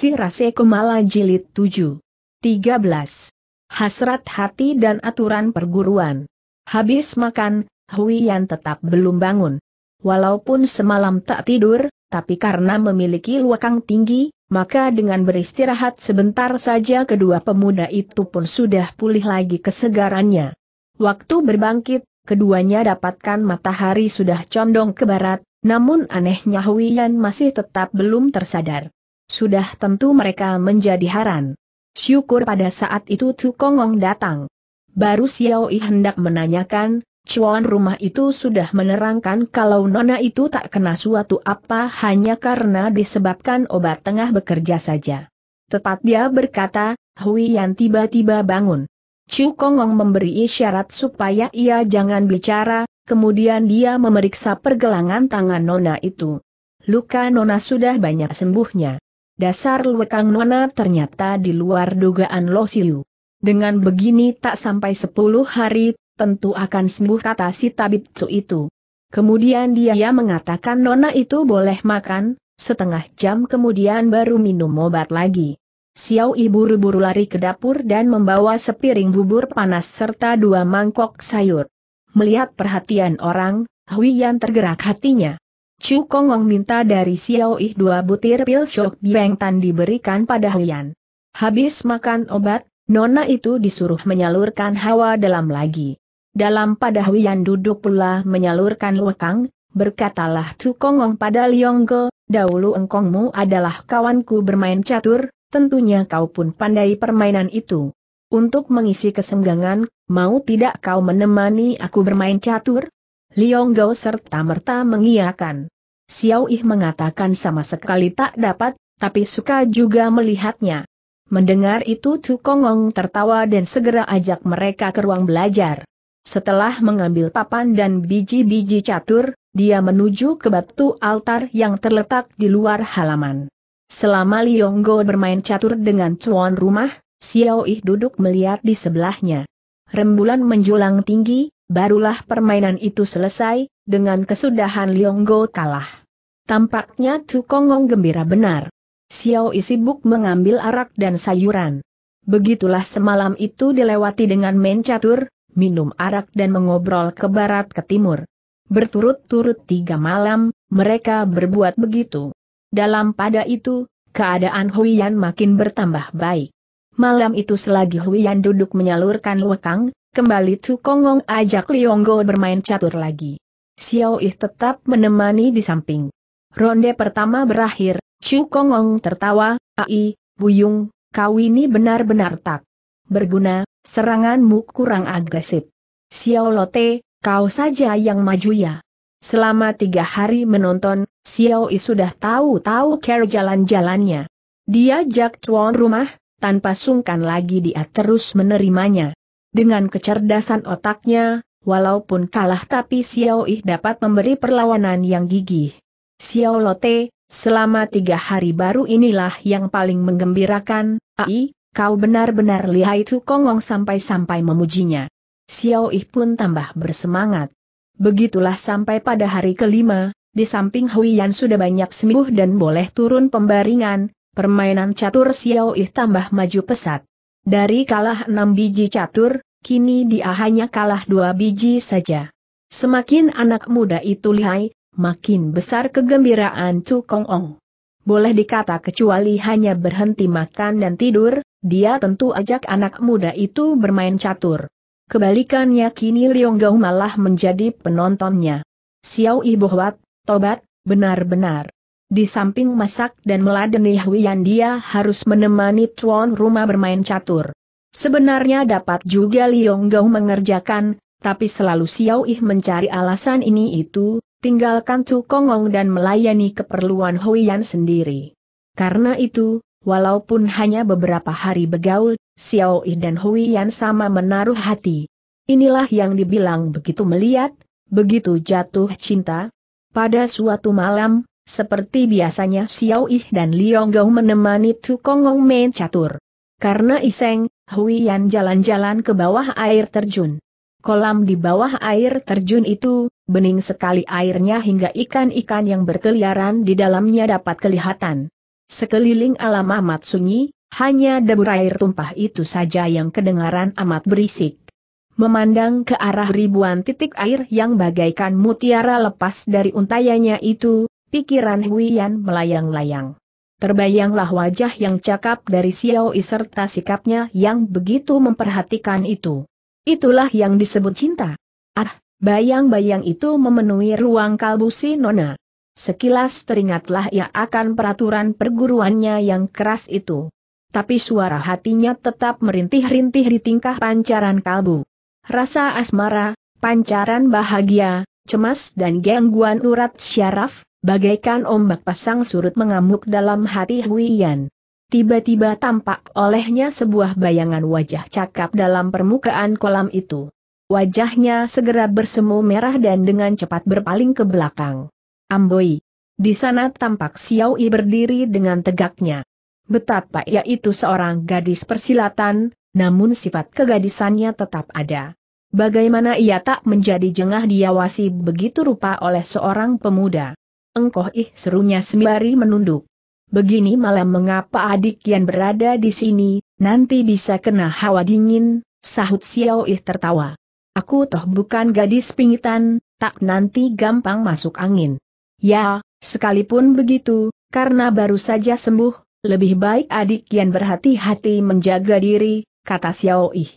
Rase Komala Jilid 7. 13. Hasrat hati dan aturan perguruan. Habis makan, Hui Yan tetap belum bangun. Walaupun semalam tak tidur, tapi karena memiliki luakang tinggi, maka dengan beristirahat sebentar saja kedua pemuda itu pun sudah pulih lagi kesegarannya. Waktu berbangkit, keduanya dapatkan matahari sudah condong ke barat, namun anehnya Hui Yan masih tetap belum tersadar. Sudah tentu mereka menjadi haran. Syukur pada saat itu Tu Kongong datang. Baru Xiao Yi hendak menanyakan, Cuan rumah itu sudah menerangkan kalau Nona itu tak kena suatu apa hanya karena disebabkan obat tengah bekerja saja. Tepat dia berkata, Hui Yan tiba-tiba bangun. Chu Kongong memberi isyarat supaya ia jangan bicara, kemudian dia memeriksa pergelangan tangan Nona itu. Luka Nona sudah banyak sembuhnya. Dasar kang Nona ternyata di luar dugaan Lo Siu. Dengan begini tak sampai sepuluh hari, tentu akan sembuh kata si tabib Cu itu. Kemudian dia ya, mengatakan Nona itu boleh makan, setengah jam kemudian baru minum obat lagi. Xiao Yi buru-buru lari ke dapur dan membawa sepiring bubur panas serta dua mangkok sayur. Melihat perhatian orang, Hui Yan tergerak hatinya. Chu Kongong minta dari Xiao Yi dua butir pil shock tan diberikan pada Huyan. Habis makan obat, Nona itu disuruh menyalurkan hawa dalam lagi. Dalam pada Huyan duduk pula menyalurkan lekang, berkatalah Chu Kongong pada Lionggo, dahulu engkongmu adalah kawanku bermain catur, tentunya kau pun pandai permainan itu. Untuk mengisi kesenggangan, mau tidak kau menemani aku bermain catur? Liong Gao serta merta mengiakan. Xiao Yi mengatakan sama sekali tak dapat, tapi suka juga melihatnya. Mendengar itu Tu Kongong tertawa dan segera ajak mereka ke ruang belajar. Setelah mengambil papan dan biji-biji catur, dia menuju ke batu altar yang terletak di luar halaman. Selama Lionggo bermain catur dengan Cuan rumah, Xiao Yi duduk melihat di sebelahnya. Rembulan menjulang tinggi, Barulah permainan itu selesai, dengan kesudahan Lionggo kalah. Tampaknya Tukongong gembira benar. Xiao Yi sibuk mengambil arak dan sayuran. Begitulah semalam itu dilewati dengan main catur, minum arak dan mengobrol ke barat ke timur. Berturut-turut tiga malam, mereka berbuat begitu. Dalam pada itu, keadaan Huiyan makin bertambah baik. Malam itu selagi Huiyan duduk menyalurkan lekang, kembali Tu Kongong ajak Lionggo bermain catur lagi. Xiao Yi tetap menemani di samping. Ronde pertama berakhir, Chu Kongong tertawa, Ai, Buyung, kau ini benar-benar tak berguna, seranganmu kurang agresif. Xiao Lote, kau saja yang maju ya. Selama tiga hari menonton, Xiao Yi sudah tahu-tahu cara jalan-jalannya. Dia jak tuan rumah, tanpa sungkan lagi dia terus menerimanya. Dengan kecerdasan otaknya, walaupun kalah tapi Xiao Yi dapat memberi perlawanan yang gigih. Xiao Lote, selama tiga hari baru inilah yang paling menggembirakan, ai, kau benar-benar lihai Tu Kongong sampai-sampai memujinya. Xiao Yi pun tambah bersemangat. Begitulah sampai pada hari kelima, di samping Hui Yan sudah banyak sembuh dan boleh turun pembaringan, permainan catur Xiao Yi tambah maju pesat. Dari kalah enam biji catur, kini dia hanya kalah dua biji saja. Semakin anak muda itu lihai, makin besar kegembiraan Kong Ong. Boleh dikata kecuali hanya berhenti makan dan tidur, dia tentu ajak anak muda itu bermain catur. Kebalikannya kini Liong Gao malah menjadi penontonnya. Xiao Ibohwat, tobat, benar-benar. Di samping masak dan meladeni Huian dia harus menemani tuan rumah bermain catur. Sebenarnya dapat juga Liong Gao mengerjakan, tapi selalu Xiao Ih mencari alasan ini itu, tinggalkan Chu Kongong dan melayani keperluan Huian sendiri. Karena itu, walaupun hanya beberapa hari bergaul, Xiao Ih dan Huian sama menaruh hati. Inilah yang dibilang begitu melihat, begitu jatuh cinta. Pada suatu malam, seperti biasanya Xiao Yi dan Liong Gou menemani Tukongong main catur. Karena iseng, Hui Yan jalan-jalan ke bawah air terjun. Kolam di bawah air terjun itu, bening sekali airnya hingga ikan-ikan yang berkeliaran di dalamnya dapat kelihatan. Sekeliling alam amat sunyi, hanya debur air tumpah itu saja yang kedengaran amat berisik. Memandang ke arah ribuan titik air yang bagaikan mutiara lepas dari untayanya itu, Pikiran Huiyan melayang-layang. Terbayanglah wajah yang cakap dari Xiao Yi serta sikapnya yang begitu memperhatikan itu. Itulah yang disebut cinta. Ah, bayang-bayang itu memenuhi ruang kalbu si Nona. Sekilas teringatlah ia akan peraturan perguruannya yang keras itu. Tapi suara hatinya tetap merintih-rintih di tingkah pancaran kalbu. Rasa asmara, pancaran bahagia, cemas dan gangguan urat syaraf, Bagaikan ombak pasang surut mengamuk dalam hati Huiyan. Tiba-tiba tampak olehnya sebuah bayangan wajah cakap dalam permukaan kolam itu. Wajahnya segera bersemu merah dan dengan cepat berpaling ke belakang. Amboi. Di sana tampak Xiao Yi berdiri dengan tegaknya. Betapa ia itu seorang gadis persilatan, namun sifat kegadisannya tetap ada. Bagaimana ia tak menjadi jengah diawasi begitu rupa oleh seorang pemuda. Engkoh ih serunya sembari menunduk. Begini malam mengapa adik yang berada di sini, nanti bisa kena hawa dingin, sahut Xiao ih tertawa. Aku toh bukan gadis pingitan, tak nanti gampang masuk angin. Ya, sekalipun begitu, karena baru saja sembuh, lebih baik adik yang berhati-hati menjaga diri, kata Xiao ih.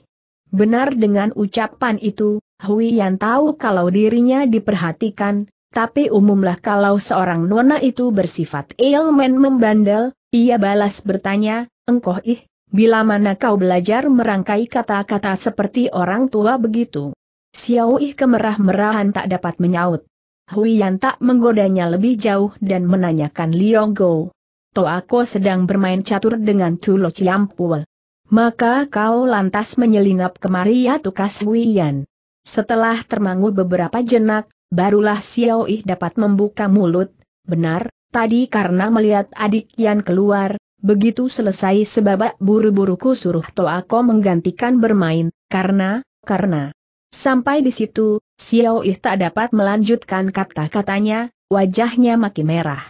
Benar dengan ucapan itu, Hui yang tahu kalau dirinya diperhatikan, tapi umumlah kalau seorang nona itu bersifat ilmen membandel, ia balas bertanya, engkau ih, bila mana kau belajar merangkai kata-kata seperti orang tua begitu. Xiao ih kemerah-merahan tak dapat menyaut. Huiyan tak menggodanya lebih jauh dan menanyakan Liong Go. Toako sedang bermain catur dengan Tulo Ciampul. Maka kau lantas menyelinap kemari ya tukas Huiyan. Setelah termangu beberapa jenak, barulah Xiao Yi dapat membuka mulut, benar, tadi karena melihat adik Yan keluar, begitu selesai sebabak buru-buruku buru suruh Toako menggantikan bermain, karena, karena. Sampai di situ, Xiao Yi tak dapat melanjutkan kata-katanya, wajahnya makin merah.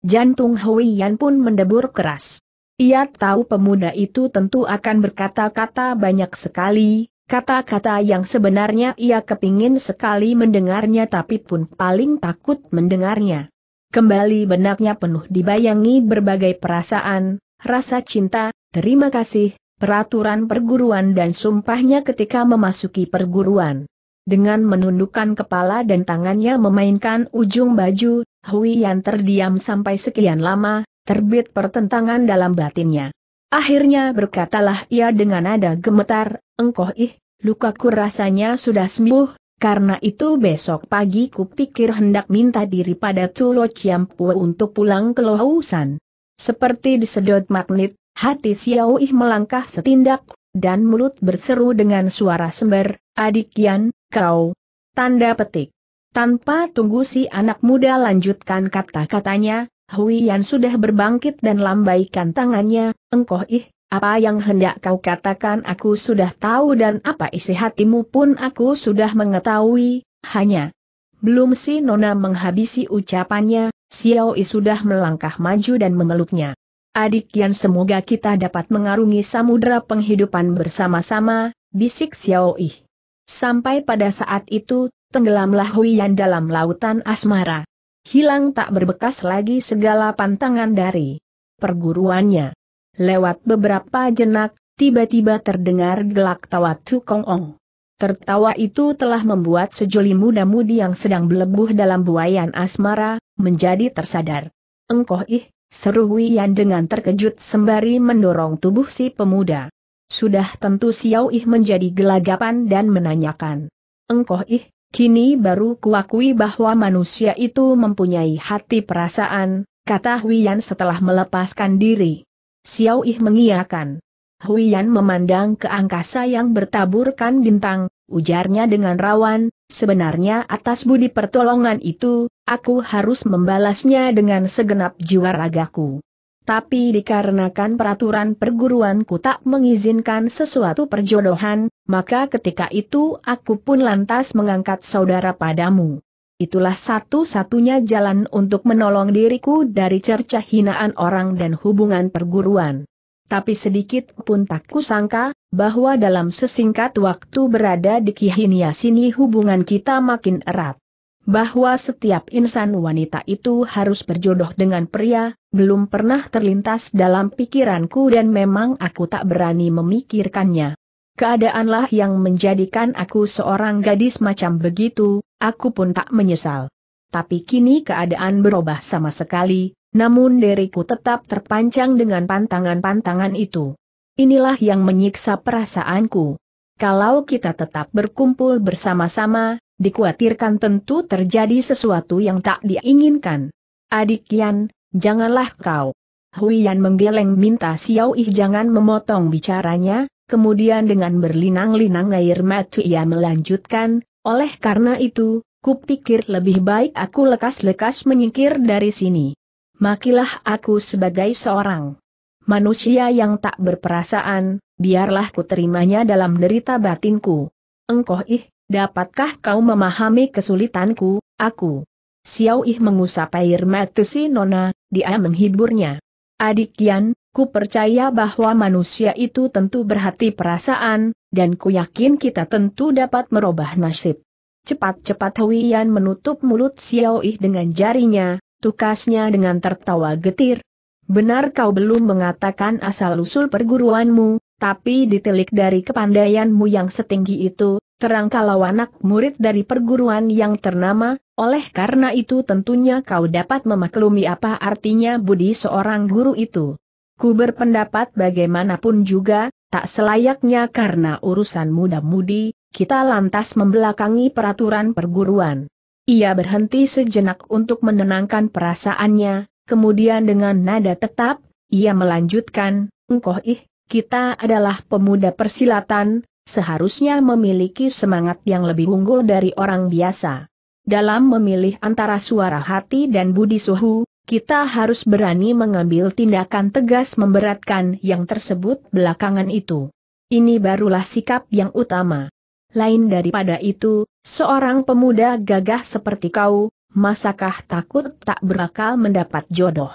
Jantung Hui Yan pun mendebur keras. Ia tahu pemuda itu tentu akan berkata-kata banyak sekali, Kata-kata yang sebenarnya ia kepingin sekali mendengarnya tapi pun paling takut mendengarnya. Kembali benaknya penuh dibayangi berbagai perasaan, rasa cinta, terima kasih, peraturan perguruan dan sumpahnya ketika memasuki perguruan. Dengan menundukkan kepala dan tangannya memainkan ujung baju, Hui yang terdiam sampai sekian lama, terbit pertentangan dalam batinnya. Akhirnya berkatalah ia dengan nada gemetar, engkoh ih, lukaku rasanya sudah sembuh, karena itu besok pagi kupikir hendak minta diri pada Tulo Ciampu untuk pulang ke Lohausan. Seperti disedot magnet, hati Xiao Ih melangkah setindak, dan mulut berseru dengan suara sember, adik Yan, kau. Tanda petik. Tanpa tunggu si anak muda lanjutkan kata-katanya, Hui Yan sudah berbangkit dan lambaikan tangannya, engkoh ih, apa yang hendak kau katakan aku sudah tahu dan apa isi hatimu pun aku sudah mengetahui, hanya. Belum si Nona menghabisi ucapannya, Xiao Yi sudah melangkah maju dan memeluknya. Adik Yan semoga kita dapat mengarungi samudera penghidupan bersama-sama, bisik Xiao Yi. Sampai pada saat itu, tenggelamlah Hui Yan dalam lautan asmara. Hilang tak berbekas lagi segala pantangan dari perguruannya. Lewat beberapa jenak, tiba-tiba terdengar gelak tawa Ong. Tertawa itu telah membuat sejoli muda-mudi yang sedang belebuh dalam buayan asmara, menjadi tersadar. Engkoh ih, seru Wian dengan terkejut sembari mendorong tubuh si pemuda. Sudah tentu Xiao Ih menjadi gelagapan dan menanyakan. Engkoh ih, kini baru kuakui bahwa manusia itu mempunyai hati perasaan, kata Wian setelah melepaskan diri. Xiao Yi mengiyakan. Huiyan memandang ke angkasa yang bertaburkan bintang, ujarnya dengan rawan, sebenarnya atas budi pertolongan itu, aku harus membalasnya dengan segenap jiwa ragaku. Tapi dikarenakan peraturan perguruanku tak mengizinkan sesuatu perjodohan, maka ketika itu aku pun lantas mengangkat saudara padamu. Itulah satu-satunya jalan untuk menolong diriku dari cerca hinaan orang dan hubungan perguruan. Tapi sedikit pun tak kusangka, bahwa dalam sesingkat waktu berada di Kihinia sini hubungan kita makin erat. Bahwa setiap insan wanita itu harus berjodoh dengan pria, belum pernah terlintas dalam pikiranku dan memang aku tak berani memikirkannya keadaanlah yang menjadikan aku seorang gadis macam begitu, aku pun tak menyesal. Tapi kini keadaan berubah sama sekali, namun diriku tetap terpancang dengan pantangan-pantangan itu. Inilah yang menyiksa perasaanku. Kalau kita tetap berkumpul bersama-sama, dikhawatirkan tentu terjadi sesuatu yang tak diinginkan. Adik Yan, janganlah kau. Hui Yan menggeleng minta Xiao Yi jangan memotong bicaranya, Kemudian dengan berlinang-linang air mata ia melanjutkan, oleh karena itu, kupikir lebih baik aku lekas-lekas menyingkir dari sini. Makilah aku sebagai seorang manusia yang tak berperasaan, biarlah ku terimanya dalam derita batinku. Engkau ih, dapatkah kau memahami kesulitanku, aku? Xiao ih mengusap air mata si Nona, dia menghiburnya. Adik Yan, Ku percaya bahwa manusia itu tentu berhati perasaan, dan ku yakin kita tentu dapat merubah nasib. Cepat-cepat Huiyan menutup mulut Xiao Yi dengan jarinya, tukasnya dengan tertawa getir. Benar kau belum mengatakan asal-usul perguruanmu, tapi ditelik dari kepandaianmu yang setinggi itu, terang kalau anak murid dari perguruan yang ternama, oleh karena itu tentunya kau dapat memaklumi apa artinya budi seorang guru itu. Ku berpendapat bagaimanapun juga, tak selayaknya karena urusan muda-mudi, kita lantas membelakangi peraturan perguruan. Ia berhenti sejenak untuk menenangkan perasaannya, kemudian dengan nada tetap, ia melanjutkan, Engkoh ih, kita adalah pemuda persilatan, seharusnya memiliki semangat yang lebih unggul dari orang biasa. Dalam memilih antara suara hati dan budi suhu, kita harus berani mengambil tindakan tegas memberatkan yang tersebut belakangan itu. Ini barulah sikap yang utama. Lain daripada itu, seorang pemuda gagah seperti kau, masakah takut tak berakal mendapat jodoh?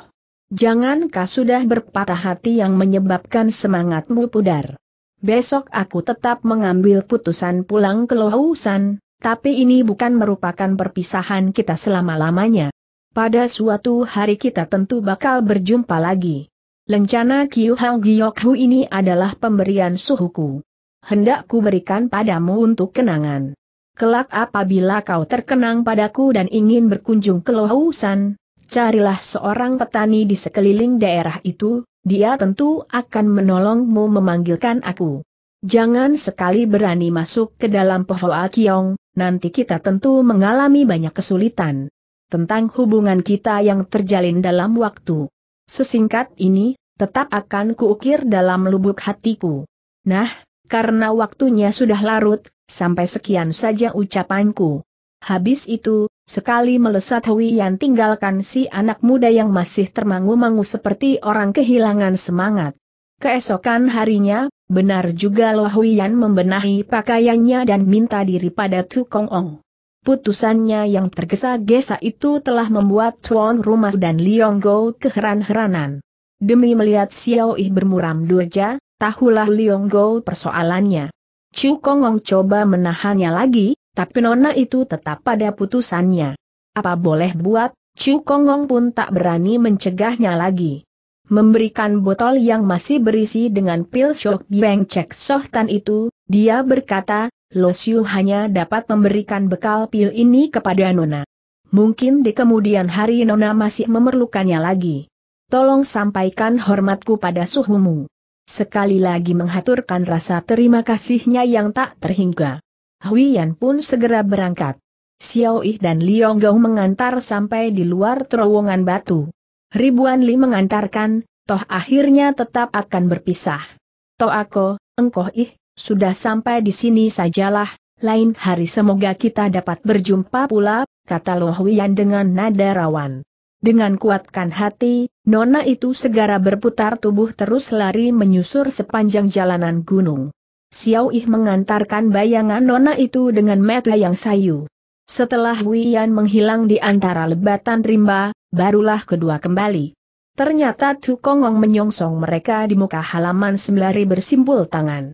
Jangan kau sudah berpatah hati yang menyebabkan semangatmu pudar? Besok aku tetap mengambil putusan pulang ke Lohusan, tapi ini bukan merupakan perpisahan kita selama-lamanya. Pada suatu hari kita tentu bakal berjumpa lagi. Lencana Kiu Hang Giok ini adalah pemberian suhuku. Hendak ku berikan padamu untuk kenangan. Kelak apabila kau terkenang padaku dan ingin berkunjung ke Lohausan, carilah seorang petani di sekeliling daerah itu, dia tentu akan menolongmu memanggilkan aku. Jangan sekali berani masuk ke dalam Pohoa Kiong, nanti kita tentu mengalami banyak kesulitan tentang hubungan kita yang terjalin dalam waktu sesingkat ini, tetap akan kuukir dalam lubuk hatiku. Nah, karena waktunya sudah larut, sampai sekian saja ucapanku. Habis itu, sekali melesat Hui Yan tinggalkan si anak muda yang masih termangu-mangu seperti orang kehilangan semangat. Keesokan harinya, benar juga Lo Hui Yan membenahi pakaiannya dan minta diri pada Tukong Ong. Putusannya yang tergesa-gesa itu telah membuat Chuan Rumas dan Liong Go keheran-heranan. Demi melihat Xiao Yi bermuram durja, tahulah Liong Go persoalannya. Chu Kongong coba menahannya lagi, tapi nona itu tetap pada putusannya. Apa boleh buat, Chu Kongong pun tak berani mencegahnya lagi. Memberikan botol yang masih berisi dengan pil shock Beng Cek Tan itu, dia berkata, Lo Xiu hanya dapat memberikan bekal pil ini kepada Nona. Mungkin di kemudian hari Nona masih memerlukannya lagi. Tolong sampaikan hormatku pada suhumu. Sekali lagi menghaturkan rasa terima kasihnya yang tak terhingga. Huiyan pun segera berangkat. Xiao Yi dan Liong Gao mengantar sampai di luar terowongan batu. Ribuan Li mengantarkan, toh akhirnya tetap akan berpisah. Toh aku, engkau ih, sudah sampai di sini sajalah, lain hari semoga kita dapat berjumpa pula, kata Lohuian dengan nada rawan. Dengan kuatkan hati, Nona itu segera berputar tubuh terus lari menyusur sepanjang jalanan gunung. Xiao Yi mengantarkan bayangan Nona itu dengan mata yang sayu. Setelah Wian menghilang di antara lebatan rimba, barulah kedua kembali. Ternyata Tukongong menyongsong mereka di muka halaman sembari bersimpul tangan.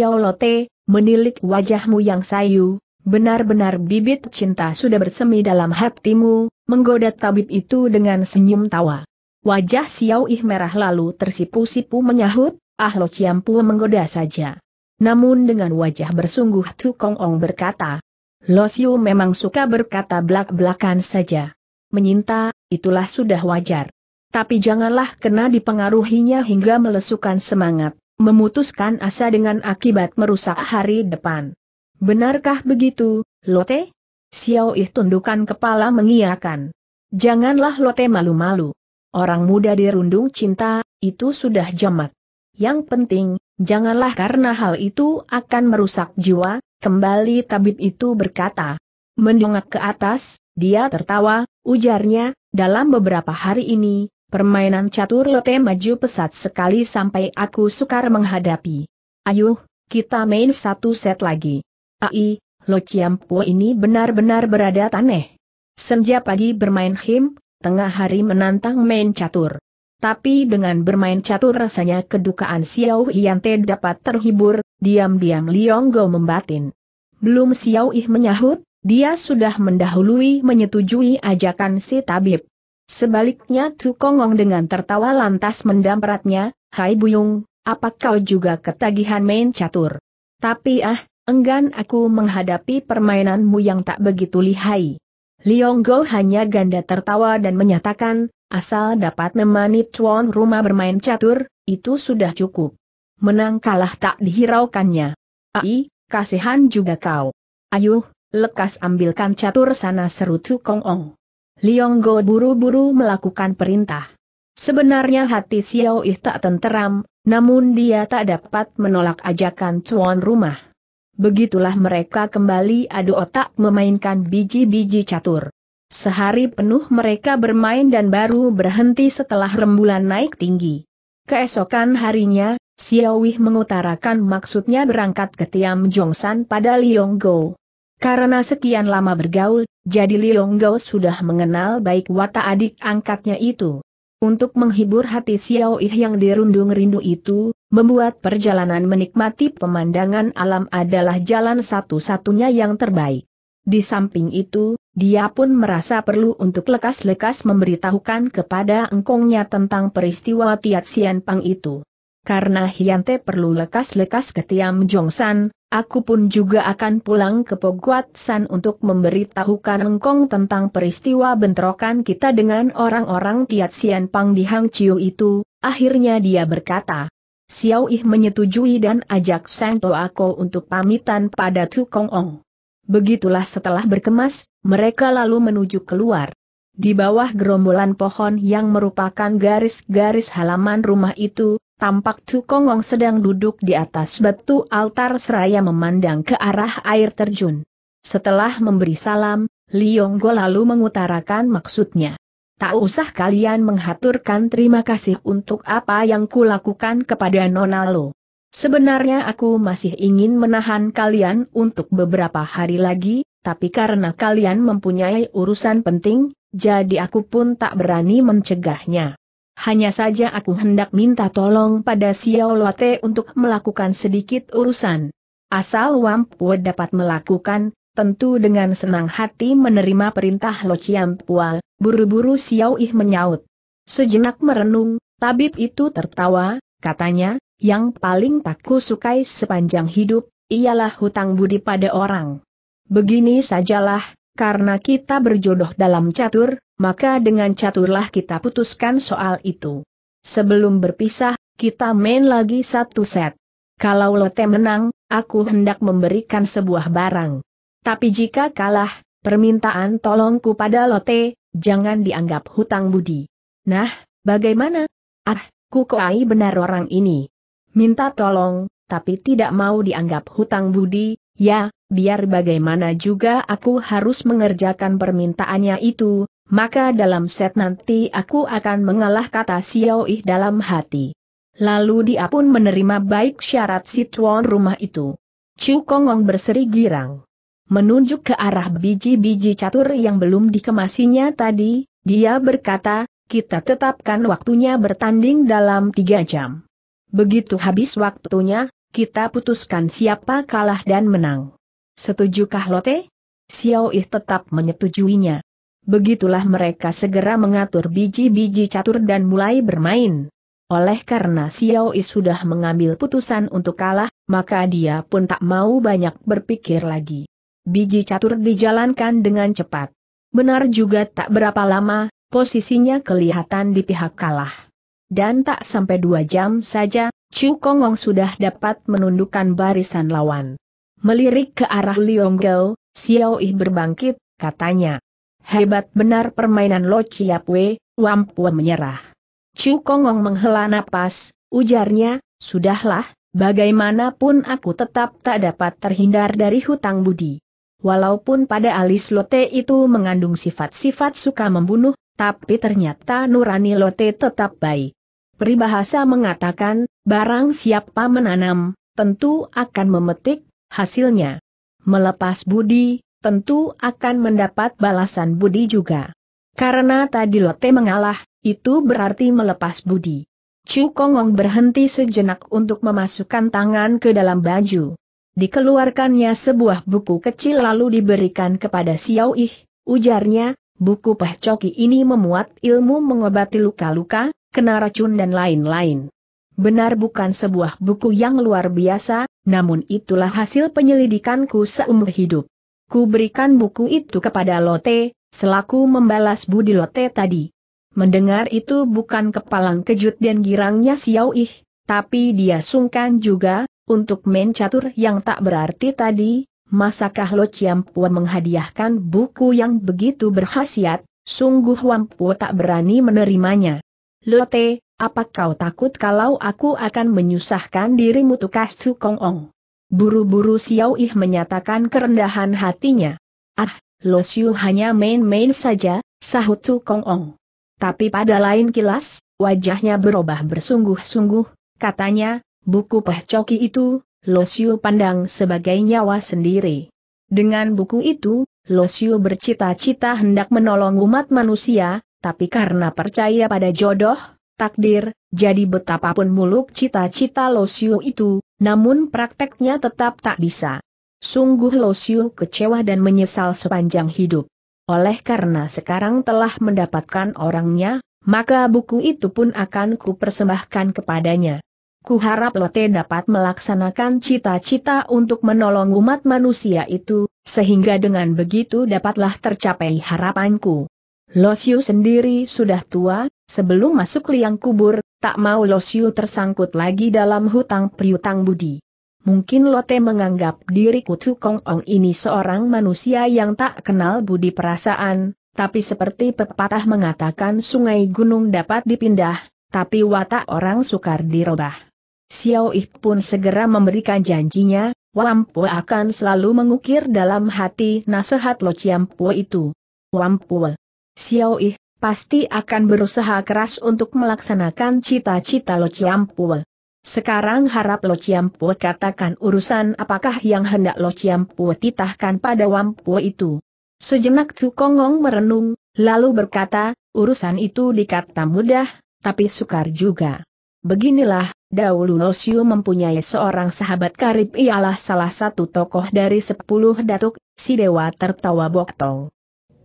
Lote, menilik wajahmu yang sayu, benar-benar bibit cinta sudah bersemi dalam hatimu, menggoda tabib itu dengan senyum tawa. Wajah Xiao Ih merah lalu tersipu-sipu menyahut, ah Lo Ciampu menggoda saja. Namun dengan wajah bersungguh Tu Kong Ong berkata, Lo Xiu memang suka berkata belak-belakan saja. Menyinta, itulah sudah wajar. Tapi janganlah kena dipengaruhinya hingga melesukan semangat memutuskan asa dengan akibat merusak hari depan. Benarkah begitu, Lote? Xiao Yi tundukan kepala mengiakan. Janganlah Lote malu-malu. Orang muda dirundung cinta, itu sudah jamak. Yang penting, janganlah karena hal itu akan merusak jiwa, kembali tabib itu berkata. Mendongak ke atas, dia tertawa, ujarnya, dalam beberapa hari ini, Permainan catur teh maju pesat sekali sampai aku sukar menghadapi. Ayo, kita main satu set lagi. Ai, Lo Ciampu ini benar-benar berada taneh. Senja pagi bermain him, tengah hari menantang main catur. Tapi dengan bermain catur rasanya kedukaan Xiao Hiante dapat terhibur, diam-diam Liong Go membatin. Belum Xiao Ih menyahut, dia sudah mendahului menyetujui ajakan si tabib. Sebaliknya Tu Kongong dengan tertawa lantas mendampratnya, Hai Buyung, apa kau juga ketagihan main catur? Tapi ah, enggan aku menghadapi permainanmu yang tak begitu lihai. Liong Go hanya ganda tertawa dan menyatakan, asal dapat nemani tuan rumah bermain catur, itu sudah cukup. Menang kalah tak dihiraukannya. Ai, kasihan juga kau. Ayuh, lekas ambilkan catur sana seru Tu Kongong. Lionggo buru-buru melakukan perintah. Sebenarnya hati Xiao Yi tak tenteram, namun dia tak dapat menolak ajakan tuan rumah. Begitulah mereka kembali adu otak memainkan biji-biji catur. Sehari penuh mereka bermain dan baru berhenti setelah rembulan naik tinggi. Keesokan harinya, Xiao Ih mengutarakan maksudnya berangkat ke Tiam Jongsan pada Lionggo. Karena sekian lama bergaul, jadi Liong Gao sudah mengenal baik watak adik angkatnya itu. Untuk menghibur hati Xiao Yi yang dirundung rindu itu, membuat perjalanan menikmati pemandangan alam adalah jalan satu-satunya yang terbaik. Di samping itu, dia pun merasa perlu untuk lekas-lekas memberitahukan kepada engkongnya tentang peristiwa Tiat Sian Pang itu. Karena Hyante perlu lekas-lekas ke Tiam San. Aku pun juga akan pulang ke Poguat San untuk memberitahukan engkong tentang peristiwa bentrokan kita dengan orang-orang Tiat Sian Pang di Hang Chiu itu, akhirnya dia berkata. Xiao Ih menyetujui dan ajak Sang Toako untuk pamitan pada Tu Kong Ong. Begitulah setelah berkemas, mereka lalu menuju keluar. Di bawah gerombolan pohon yang merupakan garis-garis halaman rumah itu, Tampak Cukongong sedang duduk di atas batu altar seraya memandang ke arah air terjun. Setelah memberi salam, Lionggo lalu mengutarakan maksudnya. Tak usah kalian menghaturkan terima kasih untuk apa yang kulakukan kepada Nona Lo. Sebenarnya aku masih ingin menahan kalian untuk beberapa hari lagi, tapi karena kalian mempunyai urusan penting, jadi aku pun tak berani mencegahnya. Hanya saja aku hendak minta tolong pada Xiao Lote untuk melakukan sedikit urusan. Asal Wampua dapat melakukan, tentu dengan senang hati menerima perintah Lo Chiampua, buru-buru Xiao Ih menyaut. Sejenak merenung, tabib itu tertawa, katanya, yang paling tak kusukai sepanjang hidup, ialah hutang budi pada orang. Begini sajalah, karena kita berjodoh dalam catur, maka dengan caturlah kita putuskan soal itu. Sebelum berpisah, kita main lagi satu set. Kalau Lote menang, aku hendak memberikan sebuah barang. Tapi jika kalah, permintaan tolongku pada Lote, jangan dianggap hutang budi. Nah, bagaimana? Ah, ku koai benar orang ini. Minta tolong, tapi tidak mau dianggap hutang budi, Ya, biar bagaimana juga aku harus mengerjakan permintaannya itu, maka dalam set nanti aku akan mengalah kata Xiao Ih dalam hati. Lalu dia pun menerima baik syarat si tuan rumah itu. Chu Kongong berseri girang. Menunjuk ke arah biji-biji catur yang belum dikemasinya tadi, dia berkata, kita tetapkan waktunya bertanding dalam tiga jam. Begitu habis waktunya, kita putuskan siapa kalah dan menang. Setujukah Lote? Xiao Yi tetap menyetujuinya. Begitulah mereka segera mengatur biji-biji catur dan mulai bermain. Oleh karena Xiao Yi sudah mengambil putusan untuk kalah, maka dia pun tak mau banyak berpikir lagi. Biji catur dijalankan dengan cepat. Benar juga tak berapa lama, posisinya kelihatan di pihak kalah. Dan tak sampai dua jam saja, Chu Kongong sudah dapat menundukkan barisan lawan. Melirik ke arah Lionggo, Xiao Yi berbangkit, katanya. Hebat benar permainan Lo Chiap Wei, Wampua menyerah. Chu Kongong menghela napas, ujarnya, sudahlah, bagaimanapun aku tetap tak dapat terhindar dari hutang budi. Walaupun pada alis Lote itu mengandung sifat-sifat suka membunuh, tapi ternyata nurani Lote tetap baik. Peribahasa mengatakan, barang siapa menanam, tentu akan memetik hasilnya. Melepas budi, tentu akan mendapat balasan budi juga. Karena tadi Lote mengalah, itu berarti melepas budi. Chu Kongong berhenti sejenak untuk memasukkan tangan ke dalam baju. Dikeluarkannya sebuah buku kecil lalu diberikan kepada Xiao Ih, ujarnya, buku Peh ini memuat ilmu mengobati luka-luka, kena racun dan lain-lain. Benar bukan sebuah buku yang luar biasa, namun itulah hasil penyelidikanku seumur hidup. Ku berikan buku itu kepada Lotte, selaku membalas budi Lotte tadi. Mendengar itu bukan kepalang kejut dan girangnya Xiao Ih, tapi dia sungkan juga, untuk main catur yang tak berarti tadi, masakah Lo Chiampua menghadiahkan buku yang begitu berhasiat? sungguh Wampu tak berani menerimanya. Lote, apa kau takut kalau aku akan menyusahkan dirimu tukas Su Kong Ong? Buru-buru Xiao Ih menyatakan kerendahan hatinya. Ah, Lo Xiu hanya main-main saja, sahut Su Kong Ong. Tapi pada lain kilas, wajahnya berubah bersungguh-sungguh, katanya, buku Peh Coki itu, Lo Xiu pandang sebagai nyawa sendiri. Dengan buku itu, Lo Xiu bercita-cita hendak menolong umat manusia, tapi karena percaya pada jodoh, takdir, jadi betapapun muluk cita-cita Losiu itu, namun prakteknya tetap tak bisa. Sungguh Losiu kecewa dan menyesal sepanjang hidup. Oleh karena sekarang telah mendapatkan orangnya, maka buku itu pun akan kupersembahkan kepadanya. Kuharap Lote dapat melaksanakan cita-cita untuk menolong umat manusia itu, sehingga dengan begitu dapatlah tercapai harapanku. Losiu sendiri sudah tua, sebelum masuk liang kubur, tak mau Losiu tersangkut lagi dalam hutang piutang budi. Mungkin Lote menganggap diri Kutu Kong Ong ini seorang manusia yang tak kenal budi perasaan, tapi seperti pepatah mengatakan sungai gunung dapat dipindah, tapi watak orang sukar dirobah. Xiao Ih pun segera memberikan janjinya, Wampu akan selalu mengukir dalam hati nasihat Lo Chiampu itu. Wampu Xiao Yi pasti akan berusaha keras untuk melaksanakan cita-cita Lo Ciampue. Sekarang harap Lo Ciampue katakan urusan apakah yang hendak Lo Ciampue titahkan pada Wampue itu. Sejenak Kongong merenung, lalu berkata, urusan itu dikata mudah, tapi sukar juga. Beginilah, dahulu Lo Siu mempunyai seorang sahabat karib ialah salah satu tokoh dari sepuluh datuk, si dewa tertawa boktong.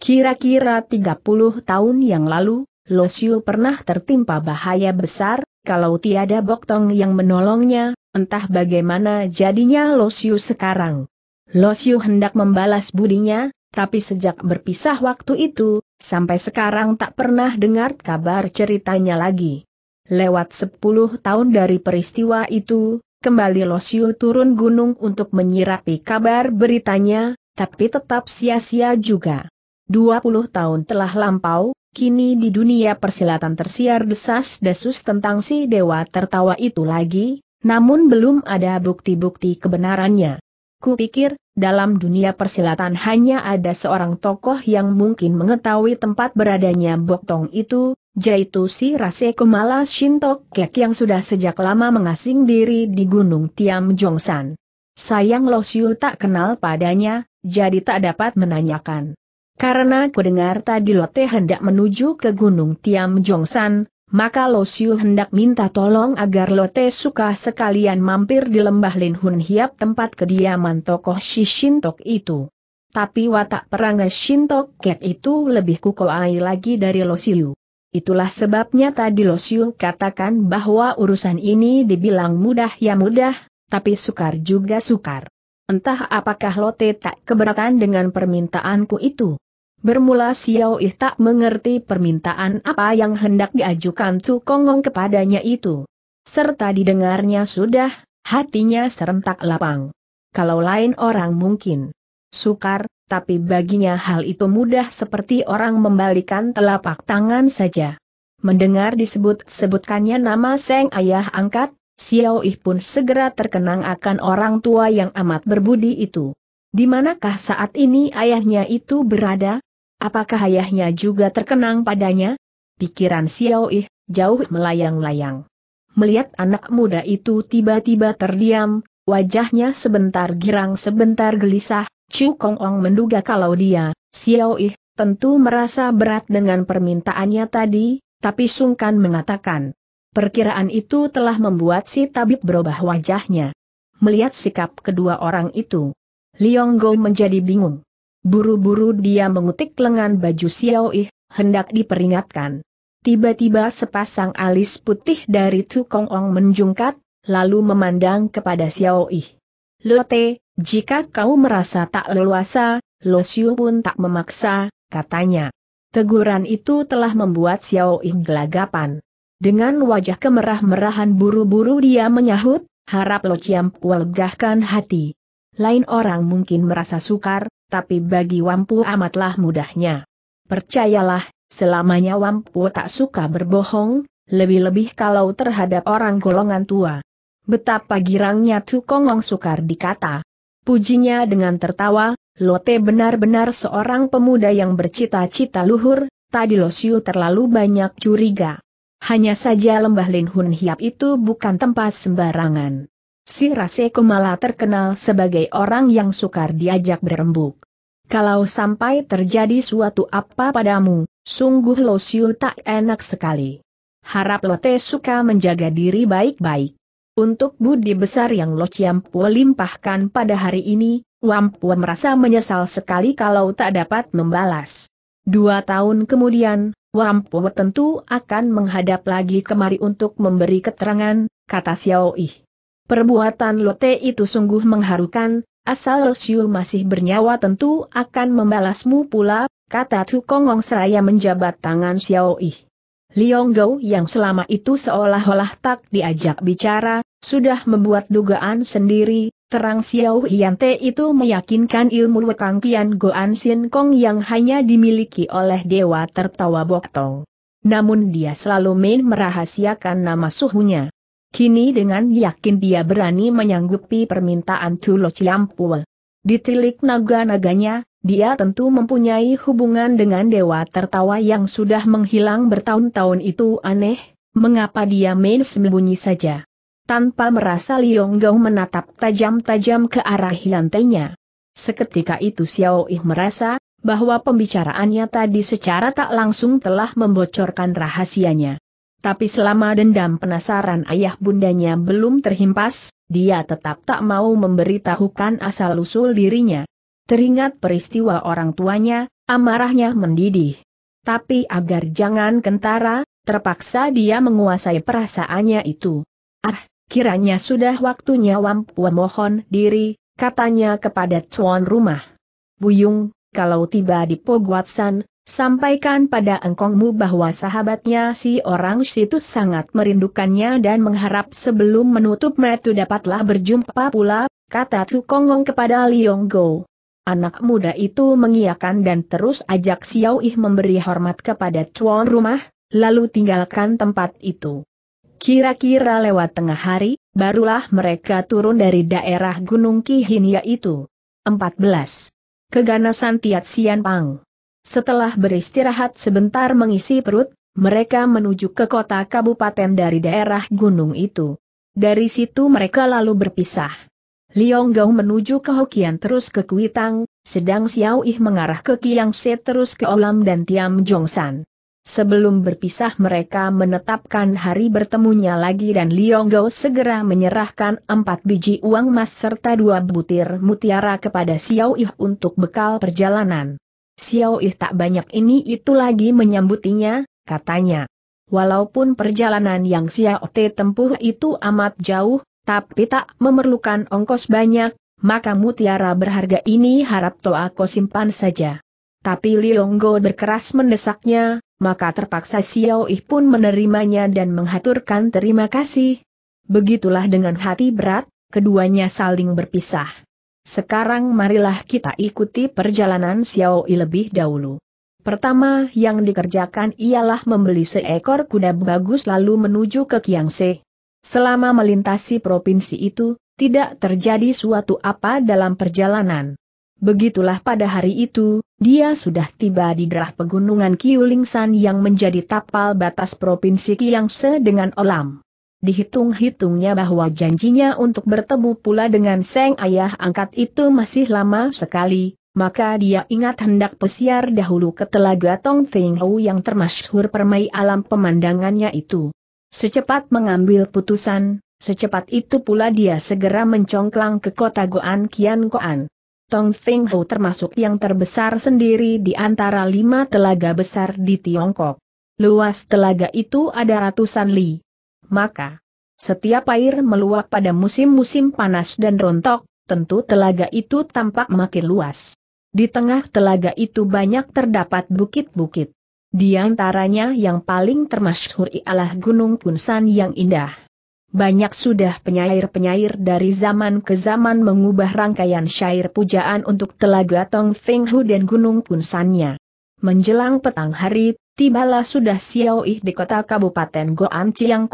Kira-kira 30 tahun yang lalu, Lo Xiu pernah tertimpa bahaya besar, kalau tiada Bok Tong yang menolongnya, entah bagaimana jadinya Lo Xiu sekarang. Lo Xiu hendak membalas budinya, tapi sejak berpisah waktu itu, sampai sekarang tak pernah dengar kabar ceritanya lagi. Lewat 10 tahun dari peristiwa itu, kembali Lo Xiu turun gunung untuk menyirapi kabar beritanya, tapi tetap sia-sia juga. 20 tahun telah lampau, kini di dunia persilatan tersiar desas-desus tentang si dewa tertawa itu lagi, namun belum ada bukti-bukti kebenarannya. Kupikir, dalam dunia persilatan hanya ada seorang tokoh yang mungkin mengetahui tempat beradanya Boktong itu, yaitu si Rase Kumala Shintokek yang sudah sejak lama mengasing diri di Gunung Tiam Jongsan. Sayang Losiu tak kenal padanya, jadi tak dapat menanyakan. Karena kudengar tadi Lote hendak menuju ke Gunung Tiam Jongsan, maka Lo Siu hendak minta tolong agar Lote suka sekalian mampir di lembah Lin Hun Hiap tempat kediaman tokoh si Shintok itu. Tapi watak perangai Shintok Kek itu lebih kukoai lagi dari Lo Siu. Itulah sebabnya tadi Lo Siu katakan bahwa urusan ini dibilang mudah ya mudah, tapi sukar juga sukar. Entah apakah Lote tak keberatan dengan permintaanku itu. Bermula Xiao Yi tak mengerti permintaan apa yang hendak diajukan Su Kongong kepadanya itu. Serta didengarnya sudah, hatinya serentak lapang. Kalau lain orang mungkin sukar, tapi baginya hal itu mudah seperti orang membalikan telapak tangan saja. Mendengar disebut-sebutkannya nama Seng Ayah Angkat, Xiao Yi pun segera terkenang akan orang tua yang amat berbudi itu. Di manakah saat ini ayahnya itu berada? Apakah ayahnya juga terkenang padanya? Pikiran Xiao Ih, jauh melayang-layang. Melihat anak muda itu tiba-tiba terdiam, wajahnya sebentar girang sebentar gelisah, Chu Kong Ong menduga kalau dia, Xiao Ih, tentu merasa berat dengan permintaannya tadi, tapi sungkan mengatakan. Perkiraan itu telah membuat si tabib berubah wajahnya. Melihat sikap kedua orang itu, Liong Go menjadi bingung. Buru-buru dia mengutik lengan baju Xiao Yi, hendak diperingatkan. Tiba-tiba sepasang alis putih dari Tukong Ong menjungkat, lalu memandang kepada Xiao Yi. Lote, jika kau merasa tak leluasa, Lo Xiu pun tak memaksa, katanya. Teguran itu telah membuat Xiao Yi gelagapan. Dengan wajah kemerah-merahan buru-buru dia menyahut, harap Lo Chiam legahkan hati. Lain orang mungkin merasa sukar, tapi bagi Wampu amatlah mudahnya. Percayalah, selamanya Wampu tak suka berbohong, lebih-lebih kalau terhadap orang golongan tua. Betapa girangnya Tukongong sukar dikata. Pujinya dengan tertawa, Lote benar-benar seorang pemuda yang bercita-cita luhur, tadi Losiu terlalu banyak curiga. Hanya saja lembah Lin Hun Hiap itu bukan tempat sembarangan. Si Raseko malah terkenal sebagai orang yang sukar diajak berembuk. Kalau sampai terjadi suatu apa padamu, sungguh Lo Siu tak enak sekali. Harap Lo Te suka menjaga diri baik-baik. Untuk budi besar yang Lo Ciampu limpahkan pada hari ini, Wampu merasa menyesal sekali kalau tak dapat membalas. Dua tahun kemudian, Wampu tentu akan menghadap lagi kemari untuk memberi keterangan, kata Xiao Yi. Perbuatan Lote itu sungguh mengharukan, asal Losiu masih bernyawa tentu akan membalasmu pula, kata Tukongong seraya menjabat tangan Xiao Yi. Liong Gou yang selama itu seolah-olah tak diajak bicara, sudah membuat dugaan sendiri, terang Xiao Te itu meyakinkan ilmu Wekang Kian Goan Sin Kong yang hanya dimiliki oleh Dewa Tertawa Boktong. Namun dia selalu main merahasiakan nama suhunya. Kini dengan yakin dia berani menyanggupi permintaan Tulo Ciampul. Di tilik naga-naganya, dia tentu mempunyai hubungan dengan dewa tertawa yang sudah menghilang bertahun-tahun itu aneh, mengapa dia main sembunyi saja. Tanpa merasa Liong Gao menatap tajam-tajam ke arah hilantainya. Seketika itu Xiao Yi merasa, bahwa pembicaraannya tadi secara tak langsung telah membocorkan rahasianya. Tapi selama dendam penasaran ayah bundanya belum terhimpas, dia tetap tak mau memberitahukan asal-usul dirinya. Teringat peristiwa orang tuanya, amarahnya mendidih. Tapi agar jangan kentara, terpaksa dia menguasai perasaannya itu. Ah, kiranya sudah waktunya Wampu mohon diri, katanya kepada tuan rumah. Buyung, kalau tiba di Pogwatsan, Sampaikan pada engkongmu bahwa sahabatnya si orang situ sangat merindukannya dan mengharap sebelum menutup metu dapatlah berjumpa pula, kata Tukongong kepada Liong Go. Anak muda itu mengiakan dan terus ajak Xiao Yi memberi hormat kepada tuan rumah, lalu tinggalkan tempat itu. Kira-kira lewat tengah hari, barulah mereka turun dari daerah Gunung Kihinia itu. 14. Keganasan Tiat Sian Pang setelah beristirahat sebentar mengisi perut, mereka menuju ke kota kabupaten dari daerah gunung itu. Dari situ mereka lalu berpisah. Liong Gao menuju ke Hokian terus ke Kuitang, sedang Xiao Yi mengarah ke Kiang Se terus ke Olam dan Tiam Jongsan. Sebelum berpisah mereka menetapkan hari bertemunya lagi dan Liong Gao segera menyerahkan empat biji uang emas serta dua butir mutiara kepada Xiao Yi untuk bekal perjalanan. Xiao Yi tak banyak ini itu lagi menyambutinya, katanya. Walaupun perjalanan yang Xiao Te tempuh itu amat jauh, tapi tak memerlukan ongkos banyak, maka mutiara berharga ini harap Toa kau simpan saja. Tapi Lionggo berkeras mendesaknya, maka terpaksa Xiao Yi pun menerimanya dan menghaturkan terima kasih. Begitulah dengan hati berat, keduanya saling berpisah. Sekarang marilah kita ikuti perjalanan Xiao Yi lebih dahulu. Pertama yang dikerjakan ialah membeli seekor kuda bagus lalu menuju ke Kiangse. Selama melintasi provinsi itu, tidak terjadi suatu apa dalam perjalanan. Begitulah pada hari itu, dia sudah tiba di derah pegunungan Kiulingsan yang menjadi tapal batas provinsi Kiangse dengan Olam. Dihitung-hitungnya bahwa janjinya untuk bertemu pula dengan Seng Ayah Angkat itu masih lama sekali, maka dia ingat hendak pesiar dahulu ke telaga Tong Feng Hou yang termasyhur permai alam pemandangannya itu. Secepat mengambil putusan, secepat itu pula dia segera mencongklang ke kota Goan Kian Koan. Tong Feng Hou termasuk yang terbesar sendiri di antara lima telaga besar di Tiongkok. Luas telaga itu ada ratusan li, maka setiap air meluap pada musim-musim panas dan rontok, tentu telaga itu tampak makin luas. Di tengah telaga itu banyak terdapat bukit-bukit. Di antaranya yang paling termasyhur ialah Gunung Kunsan yang indah. Banyak sudah penyair-penyair dari zaman ke zaman mengubah rangkaian syair pujaan untuk Telaga Tong Feng Hu dan Gunung Kunsannya. Menjelang petang hari, Tibalah sudah Xiao di kota Kabupaten Goan Chiang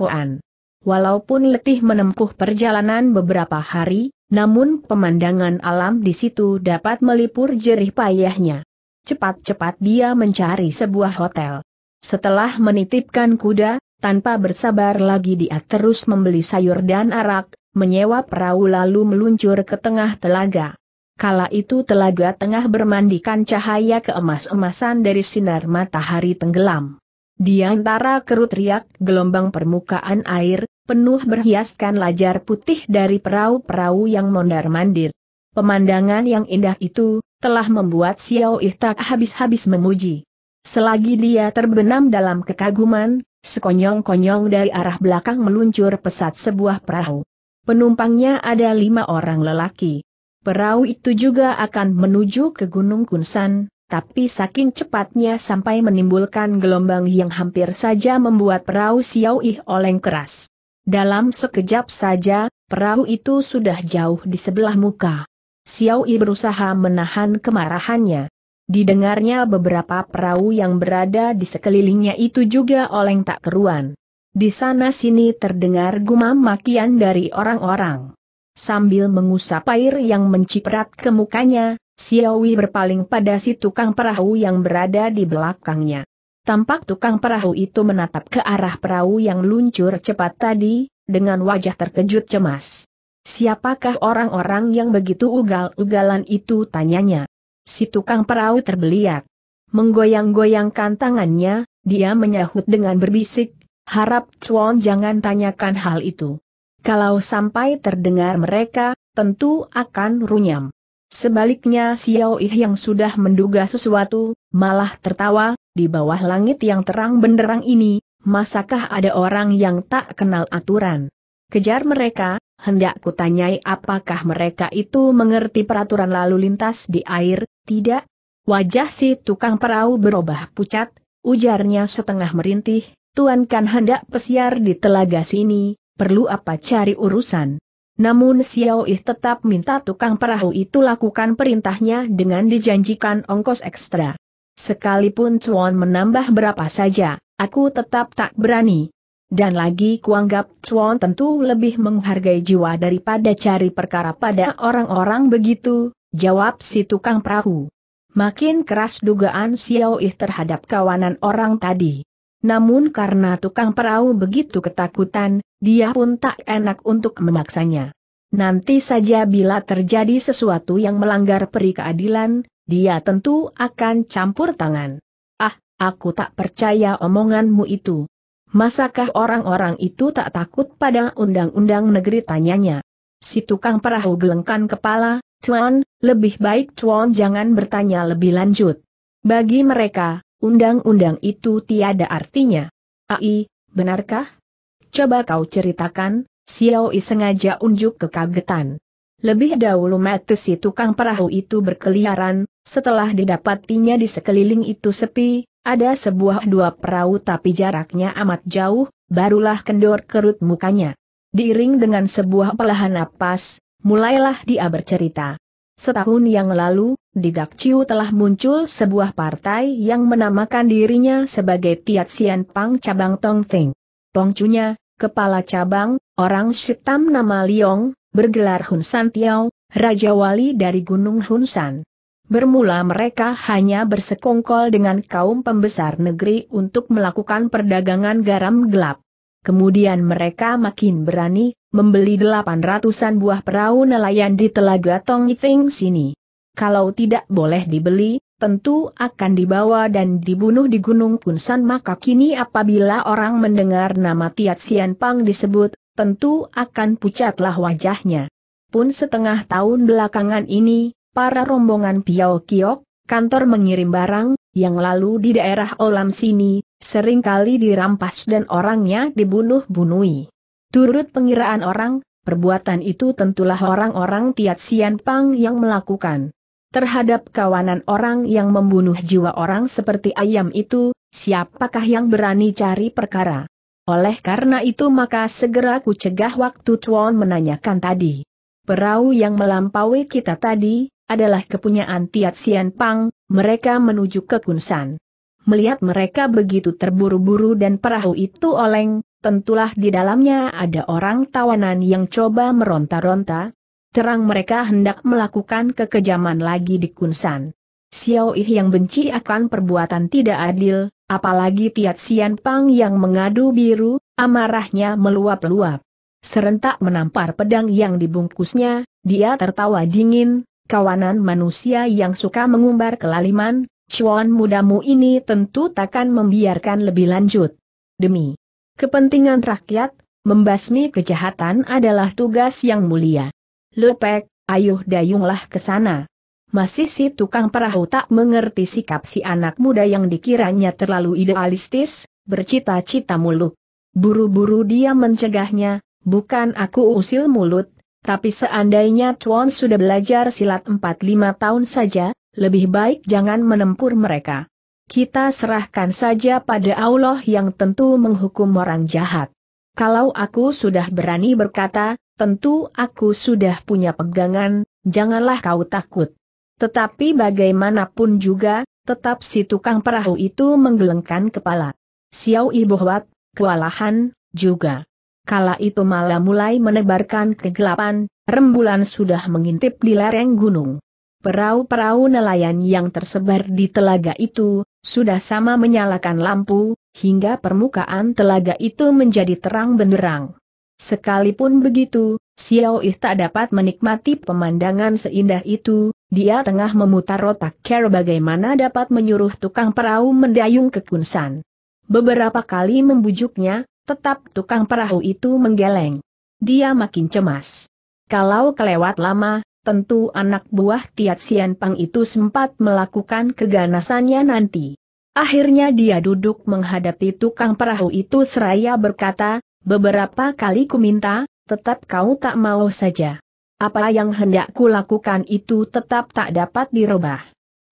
Walaupun letih menempuh perjalanan beberapa hari, namun pemandangan alam di situ dapat melipur jerih payahnya. Cepat-cepat dia mencari sebuah hotel. Setelah menitipkan kuda, tanpa bersabar lagi dia terus membeli sayur dan arak, menyewa perahu lalu meluncur ke tengah telaga. Kala itu telaga tengah bermandikan cahaya keemas-emasan dari sinar matahari tenggelam. Di antara kerut riak gelombang permukaan air, penuh berhiaskan lajar putih dari perahu-perahu yang mondar-mandir. Pemandangan yang indah itu, telah membuat Xiao Ih tak habis-habis memuji. Selagi dia terbenam dalam kekaguman, sekonyong-konyong dari arah belakang meluncur pesat sebuah perahu. Penumpangnya ada lima orang lelaki. Perahu itu juga akan menuju ke Gunung Kunsan, tapi saking cepatnya sampai menimbulkan gelombang yang hampir saja membuat perahu Xiao Yi oleng keras. Dalam sekejap saja, perahu itu sudah jauh di sebelah muka. Xiao Yi berusaha menahan kemarahannya. Didengarnya beberapa perahu yang berada di sekelilingnya itu juga oleng tak keruan. Di sana-sini terdengar gumam makian dari orang-orang. Sambil mengusap air yang menciprat ke mukanya, Xiaowi berpaling pada si tukang perahu yang berada di belakangnya. Tampak tukang perahu itu menatap ke arah perahu yang luncur cepat tadi, dengan wajah terkejut cemas. Siapakah orang-orang yang begitu ugal-ugalan itu tanyanya. Si tukang perahu terbeliak. Menggoyang-goyangkan tangannya, dia menyahut dengan berbisik, harap Chuan jangan tanyakan hal itu. Kalau sampai terdengar mereka, tentu akan runyam. Sebaliknya Xiao Ih yang sudah menduga sesuatu, malah tertawa, di bawah langit yang terang benderang ini, masakah ada orang yang tak kenal aturan? Kejar mereka, hendak kutanyai apakah mereka itu mengerti peraturan lalu lintas di air, tidak? Wajah si tukang perahu berubah pucat, ujarnya setengah merintih, tuankan hendak pesiar di telaga sini, perlu apa cari urusan. Namun Xiao Yi tetap minta tukang perahu itu lakukan perintahnya dengan dijanjikan ongkos ekstra. Sekalipun Chuan menambah berapa saja, aku tetap tak berani. Dan lagi kuanggap Chuan tentu lebih menghargai jiwa daripada cari perkara pada orang-orang begitu, jawab si tukang perahu. Makin keras dugaan Xiao Yi terhadap kawanan orang tadi namun karena tukang perahu begitu ketakutan, dia pun tak enak untuk memaksanya. Nanti saja bila terjadi sesuatu yang melanggar peri keadilan, dia tentu akan campur tangan. Ah, aku tak percaya omonganmu itu. Masakah orang-orang itu tak takut pada undang-undang negeri tanyanya? Si tukang perahu gelengkan kepala, Cuan, lebih baik Cuan jangan bertanya lebih lanjut. Bagi mereka, undang-undang itu tiada artinya. Ai, benarkah? Coba kau ceritakan, Xiao Yi sengaja unjuk kekagetan. Lebih dahulu mati si tukang perahu itu berkeliaran, setelah didapatinya di sekeliling itu sepi, ada sebuah dua perahu tapi jaraknya amat jauh, barulah kendor kerut mukanya. Diiring dengan sebuah pelahan napas, mulailah dia bercerita. Setahun yang lalu, di Dakciu telah muncul sebuah partai yang menamakan dirinya sebagai Tiat Sian Pang Cabang Tong Teng. Pongcunya, kepala cabang, orang Sitam nama Liong, bergelar Hun San Tiao, Raja Wali dari Gunung Hun San. Bermula mereka hanya bersekongkol dengan kaum pembesar negeri untuk melakukan perdagangan garam gelap. Kemudian mereka makin berani, membeli delapan ratusan buah perahu nelayan di Telaga Tongifeng sini. Kalau tidak boleh dibeli, tentu akan dibawa dan dibunuh di Gunung Punsan. maka kini apabila orang mendengar nama Tiat Sian Pang disebut, tentu akan pucatlah wajahnya. Pun setengah tahun belakangan ini, para rombongan Piao Kiok, kantor mengirim barang, yang lalu di daerah Olam sini, seringkali dirampas dan orangnya dibunuh bunuhi Turut pengiraan orang, perbuatan itu tentulah orang-orang Tiat Sian Pang yang melakukan. Terhadap kawanan orang yang membunuh jiwa orang seperti ayam itu, siapakah yang berani cari perkara? Oleh karena itu maka segera ku cegah waktu Tuan menanyakan tadi. Perahu yang melampaui kita tadi, adalah kepunyaan Tiat Sian Pang, mereka menuju ke Kunsan. Melihat mereka begitu terburu-buru dan perahu itu oleng, tentulah di dalamnya ada orang tawanan yang coba meronta-ronta. Terang mereka hendak melakukan kekejaman lagi di Kunsan. Xiao Yi yang benci akan perbuatan tidak adil, apalagi Tiat Sian Pang yang mengadu biru, amarahnya meluap-luap. Serentak menampar pedang yang dibungkusnya, dia tertawa dingin, kawanan manusia yang suka mengumbar kelaliman, Cuan mudamu ini tentu takkan membiarkan lebih lanjut. Demi kepentingan rakyat, membasmi kejahatan adalah tugas yang mulia. Lepek, ayuh dayunglah ke sana. Masih si tukang perahu tak mengerti sikap si anak muda yang dikiranya terlalu idealistis, bercita-cita muluk. Buru-buru dia mencegahnya, bukan aku usil mulut, tapi seandainya Tuan sudah belajar silat 4-5 tahun saja, lebih baik jangan menempur mereka. Kita serahkan saja pada Allah yang tentu menghukum orang jahat. Kalau aku sudah berani berkata, tentu aku sudah punya pegangan, janganlah kau takut. Tetapi bagaimanapun juga, tetap si tukang perahu itu menggelengkan kepala. Xiao Ibohwat, kewalahan, juga. Kala itu malah mulai menebarkan kegelapan, rembulan sudah mengintip di lereng gunung. Perahu-perahu nelayan yang tersebar di telaga itu, sudah sama menyalakan lampu, hingga permukaan telaga itu menjadi terang benderang. Sekalipun begitu, Xiao Yi tak dapat menikmati pemandangan seindah itu, dia tengah memutar otak care bagaimana dapat menyuruh tukang perahu mendayung ke Kunsan. Beberapa kali membujuknya, tetap tukang perahu itu menggeleng. Dia makin cemas. Kalau kelewat lama, tentu anak buah Tiat Sian Pang itu sempat melakukan keganasannya nanti. Akhirnya dia duduk menghadapi tukang perahu itu seraya berkata, beberapa kali ku minta, tetap kau tak mau saja. Apa yang hendak ku lakukan itu tetap tak dapat dirubah.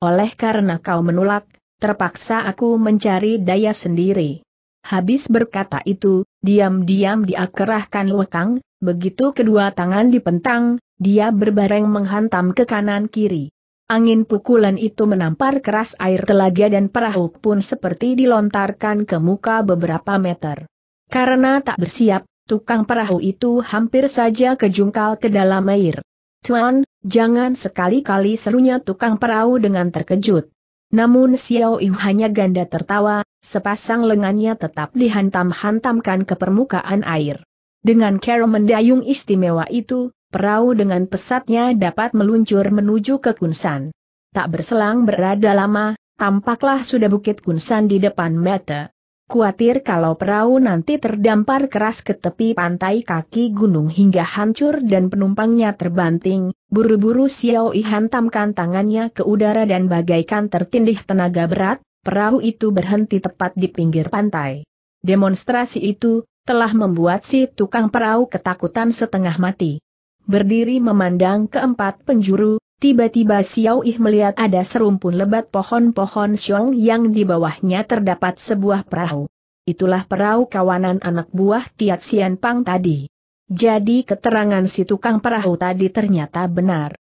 Oleh karena kau menolak, terpaksa aku mencari daya sendiri. Habis berkata itu, diam-diam dia kerahkan lekang, begitu kedua tangan dipentang, dia berbareng menghantam ke kanan kiri. Angin pukulan itu menampar keras air telaga dan perahu pun seperti dilontarkan ke muka beberapa meter. Karena tak bersiap, tukang perahu itu hampir saja kejungkal ke dalam air. Tuan, jangan sekali-kali serunya tukang perahu dengan terkejut. Namun Xiao Yu hanya ganda tertawa, sepasang lengannya tetap dihantam-hantamkan ke permukaan air. Dengan cara mendayung istimewa itu, perahu dengan pesatnya dapat meluncur menuju ke Kunsan. Tak berselang berada lama, tampaklah sudah bukit Kunsan di depan mata. Kuatir kalau perahu nanti terdampar keras ke tepi pantai kaki gunung hingga hancur dan penumpangnya terbanting, buru-buru Xiao Yi hantamkan tangannya ke udara dan bagaikan tertindih tenaga berat, perahu itu berhenti tepat di pinggir pantai. Demonstrasi itu, telah membuat si tukang perahu ketakutan setengah mati berdiri memandang keempat penjuru, tiba-tiba Xiao Yi melihat ada serumpun lebat pohon-pohon siong yang di bawahnya terdapat sebuah perahu. Itulah perahu kawanan anak buah Tiat Sian Pang tadi. Jadi keterangan si tukang perahu tadi ternyata benar.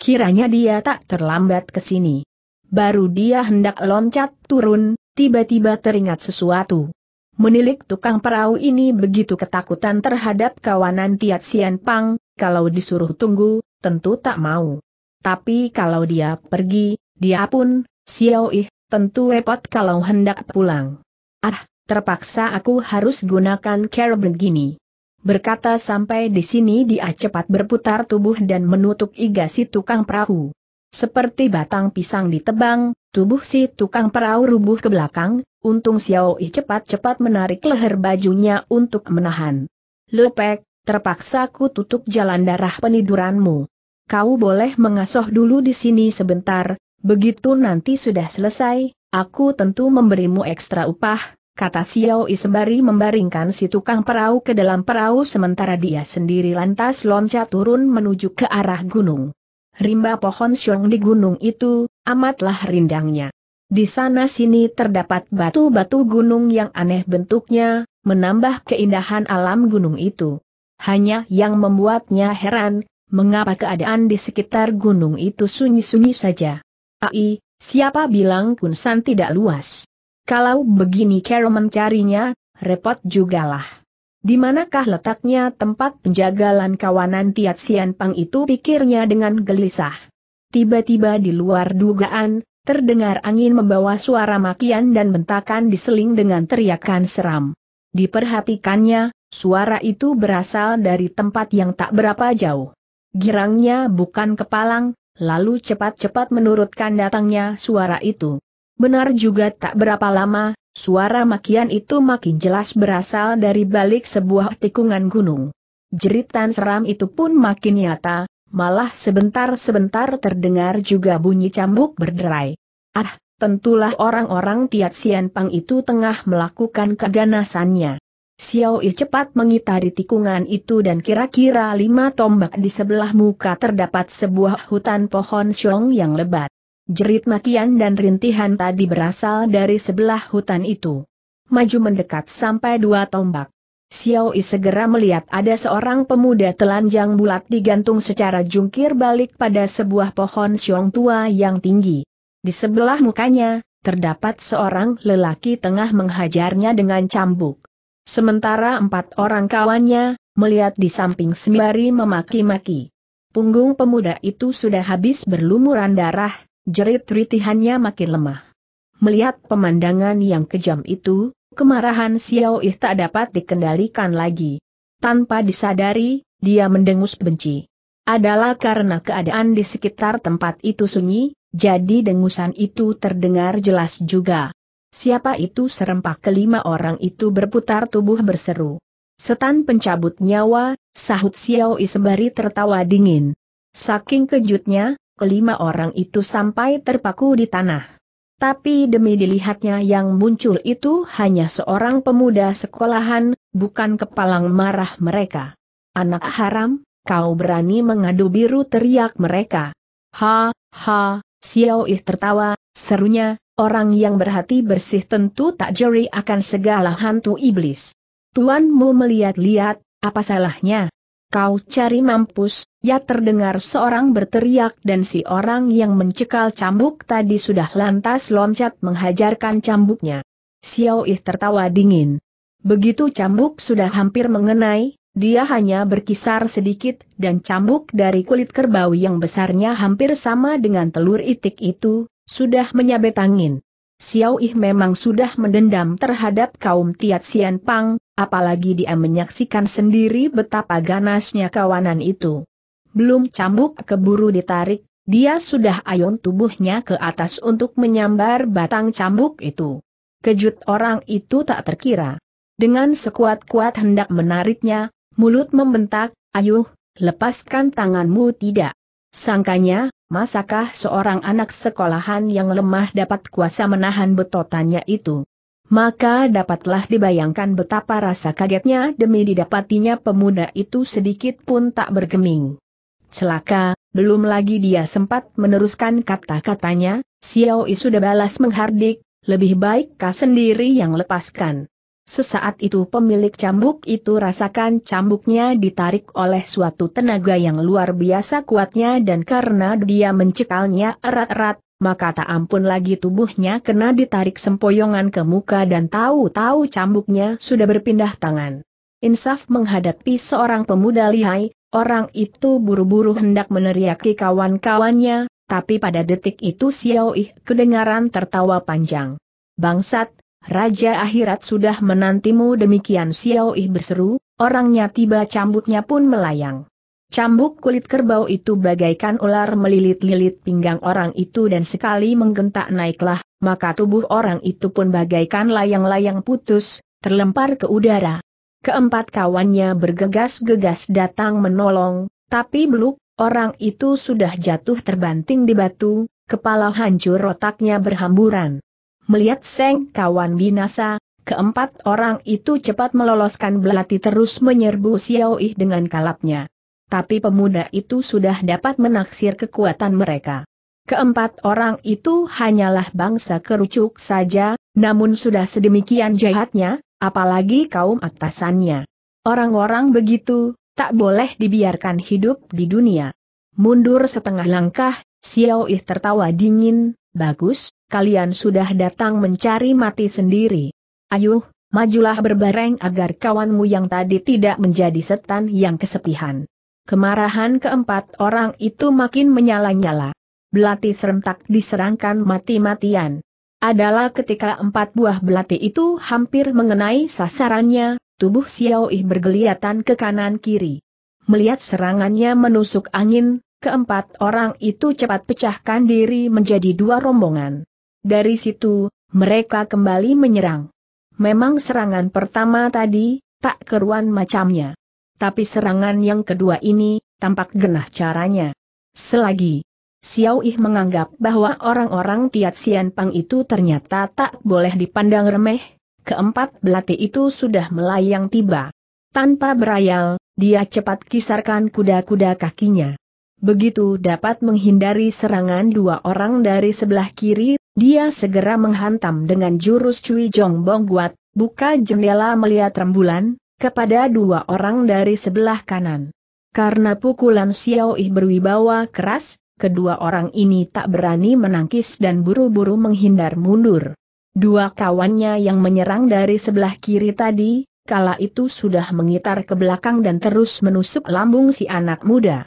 Kiranya dia tak terlambat ke sini. Baru dia hendak loncat turun, tiba-tiba teringat sesuatu. Menilik tukang perahu ini begitu ketakutan terhadap kawanan Tiat Sian Pang, kalau disuruh tunggu, tentu tak mau. Tapi kalau dia pergi, dia pun, Xiao Ih, tentu repot kalau hendak pulang. Ah, terpaksa aku harus gunakan cara begini. Berkata sampai di sini dia cepat berputar tubuh dan menutup iga si tukang perahu. Seperti batang pisang ditebang, tubuh si tukang perahu rubuh ke belakang, untung Xiao Ih cepat-cepat menarik leher bajunya untuk menahan. Lepek, terpaksa ku tutup jalan darah peniduranmu. Kau boleh mengasuh dulu di sini sebentar, begitu nanti sudah selesai, aku tentu memberimu ekstra upah, kata Xiao Yi sembari membaringkan si tukang perahu ke dalam perahu sementara dia sendiri lantas loncat turun menuju ke arah gunung. Rimba pohon siong di gunung itu, amatlah rindangnya. Di sana-sini terdapat batu-batu gunung yang aneh bentuknya, menambah keindahan alam gunung itu hanya yang membuatnya heran, mengapa keadaan di sekitar gunung itu sunyi-sunyi saja. Ai, siapa bilang Kunsan tidak luas? Kalau begini Carol mencarinya, repot jugalah. Di manakah letaknya tempat penjagalan kawanan Tiat Sian Pang itu pikirnya dengan gelisah. Tiba-tiba di luar dugaan, terdengar angin membawa suara makian dan bentakan diseling dengan teriakan seram. Diperhatikannya, Suara itu berasal dari tempat yang tak berapa jauh. Girangnya bukan kepalang, lalu cepat-cepat menurutkan datangnya suara itu. Benar juga tak berapa lama, suara makian itu makin jelas berasal dari balik sebuah tikungan gunung. Jeritan seram itu pun makin nyata, malah sebentar-sebentar terdengar juga bunyi cambuk berderai. Ah, tentulah orang-orang Tiat Sian Pang itu tengah melakukan keganasannya. Xiao Yi cepat mengitari tikungan itu dan kira-kira lima tombak di sebelah muka terdapat sebuah hutan pohon syong yang lebat. Jerit makian dan rintihan tadi berasal dari sebelah hutan itu. Maju mendekat sampai dua tombak. Xiao Yi segera melihat ada seorang pemuda telanjang bulat digantung secara jungkir balik pada sebuah pohon syong tua yang tinggi. Di sebelah mukanya, terdapat seorang lelaki tengah menghajarnya dengan cambuk. Sementara empat orang kawannya, melihat di samping sembari memaki-maki. Punggung pemuda itu sudah habis berlumuran darah, jerit ritihannya makin lemah. Melihat pemandangan yang kejam itu, kemarahan Xiao Ih tak dapat dikendalikan lagi. Tanpa disadari, dia mendengus benci. Adalah karena keadaan di sekitar tempat itu sunyi, jadi dengusan itu terdengar jelas juga. Siapa itu serempak kelima orang itu berputar tubuh berseru. Setan pencabut nyawa, sahut Xiao Yi sembari tertawa dingin. Saking kejutnya, kelima orang itu sampai terpaku di tanah. Tapi demi dilihatnya yang muncul itu hanya seorang pemuda sekolahan, bukan kepalang marah mereka. Anak haram, kau berani mengadu biru teriak mereka. Ha, ha, Xiao Yi tertawa, serunya, orang yang berhati bersih tentu tak jeri akan segala hantu iblis. Tuan Tuanmu melihat-lihat, apa salahnya? Kau cari mampus, ya terdengar seorang berteriak dan si orang yang mencekal cambuk tadi sudah lantas loncat menghajarkan cambuknya. Xiao Yi tertawa dingin. Begitu cambuk sudah hampir mengenai, dia hanya berkisar sedikit dan cambuk dari kulit kerbau yang besarnya hampir sama dengan telur itik itu, sudah menyabet angin. Xiao Yi memang sudah mendendam terhadap kaum Tiat Sian Pang, apalagi dia menyaksikan sendiri betapa ganasnya kawanan itu. Belum cambuk keburu ditarik, dia sudah ayun tubuhnya ke atas untuk menyambar batang cambuk itu. Kejut orang itu tak terkira. Dengan sekuat-kuat hendak menariknya, mulut membentak, ayuh, lepaskan tanganmu tidak. Sangkanya, masakah seorang anak sekolahan yang lemah dapat kuasa menahan betotannya itu? Maka dapatlah dibayangkan betapa rasa kagetnya demi didapatinya pemuda itu sedikit pun tak bergeming. Celaka, belum lagi dia sempat meneruskan kata-katanya, Xiao Yi sudah balas menghardik, lebih baik kau sendiri yang lepaskan. Sesaat itu pemilik cambuk itu rasakan cambuknya ditarik oleh suatu tenaga yang luar biasa kuatnya dan karena dia mencekalnya erat-erat, maka tak ampun lagi tubuhnya kena ditarik sempoyongan ke muka dan tahu-tahu cambuknya sudah berpindah tangan. Insaf menghadapi seorang pemuda lihai, orang itu buru-buru hendak meneriaki kawan-kawannya, tapi pada detik itu Xiao Yi kedengaran tertawa panjang. Bangsat, Raja akhirat sudah menantimu demikian Xiao Yi berseru, orangnya tiba cambuknya pun melayang. Cambuk kulit kerbau itu bagaikan ular melilit-lilit pinggang orang itu dan sekali menggentak naiklah, maka tubuh orang itu pun bagaikan layang-layang putus, terlempar ke udara. Keempat kawannya bergegas-gegas datang menolong, tapi beluk, orang itu sudah jatuh terbanting di batu, kepala hancur rotaknya berhamburan. Melihat Seng kawan binasa, keempat orang itu cepat meloloskan belati terus menyerbu Xiao Yi dengan kalapnya. Tapi pemuda itu sudah dapat menaksir kekuatan mereka. Keempat orang itu hanyalah bangsa kerucuk saja, namun sudah sedemikian jahatnya, apalagi kaum atasannya. Orang-orang begitu, tak boleh dibiarkan hidup di dunia. Mundur setengah langkah, Xiao Yi tertawa dingin, bagus, kalian sudah datang mencari mati sendiri. Ayuh, majulah berbareng agar kawanmu yang tadi tidak menjadi setan yang kesepihan. Kemarahan keempat orang itu makin menyala-nyala. Belati serentak diserangkan mati-matian. Adalah ketika empat buah belati itu hampir mengenai sasarannya, tubuh Xiao Yi bergeliatan ke kanan-kiri. Melihat serangannya menusuk angin, keempat orang itu cepat pecahkan diri menjadi dua rombongan. Dari situ, mereka kembali menyerang. Memang serangan pertama tadi, tak keruan macamnya. Tapi serangan yang kedua ini, tampak genah caranya. Selagi Xiao Yi menganggap bahwa orang-orang Tiat Sian Pang itu ternyata tak boleh dipandang remeh, keempat belati itu sudah melayang tiba. Tanpa berayal, dia cepat kisarkan kuda-kuda kakinya. Begitu dapat menghindari serangan dua orang dari sebelah kiri dia segera menghantam dengan jurus Cui Jong Bong Guat, buka jendela melihat rembulan, kepada dua orang dari sebelah kanan. Karena pukulan Xiao Ih berwibawa keras, kedua orang ini tak berani menangkis dan buru-buru menghindar mundur. Dua kawannya yang menyerang dari sebelah kiri tadi, kala itu sudah mengitar ke belakang dan terus menusuk lambung si anak muda.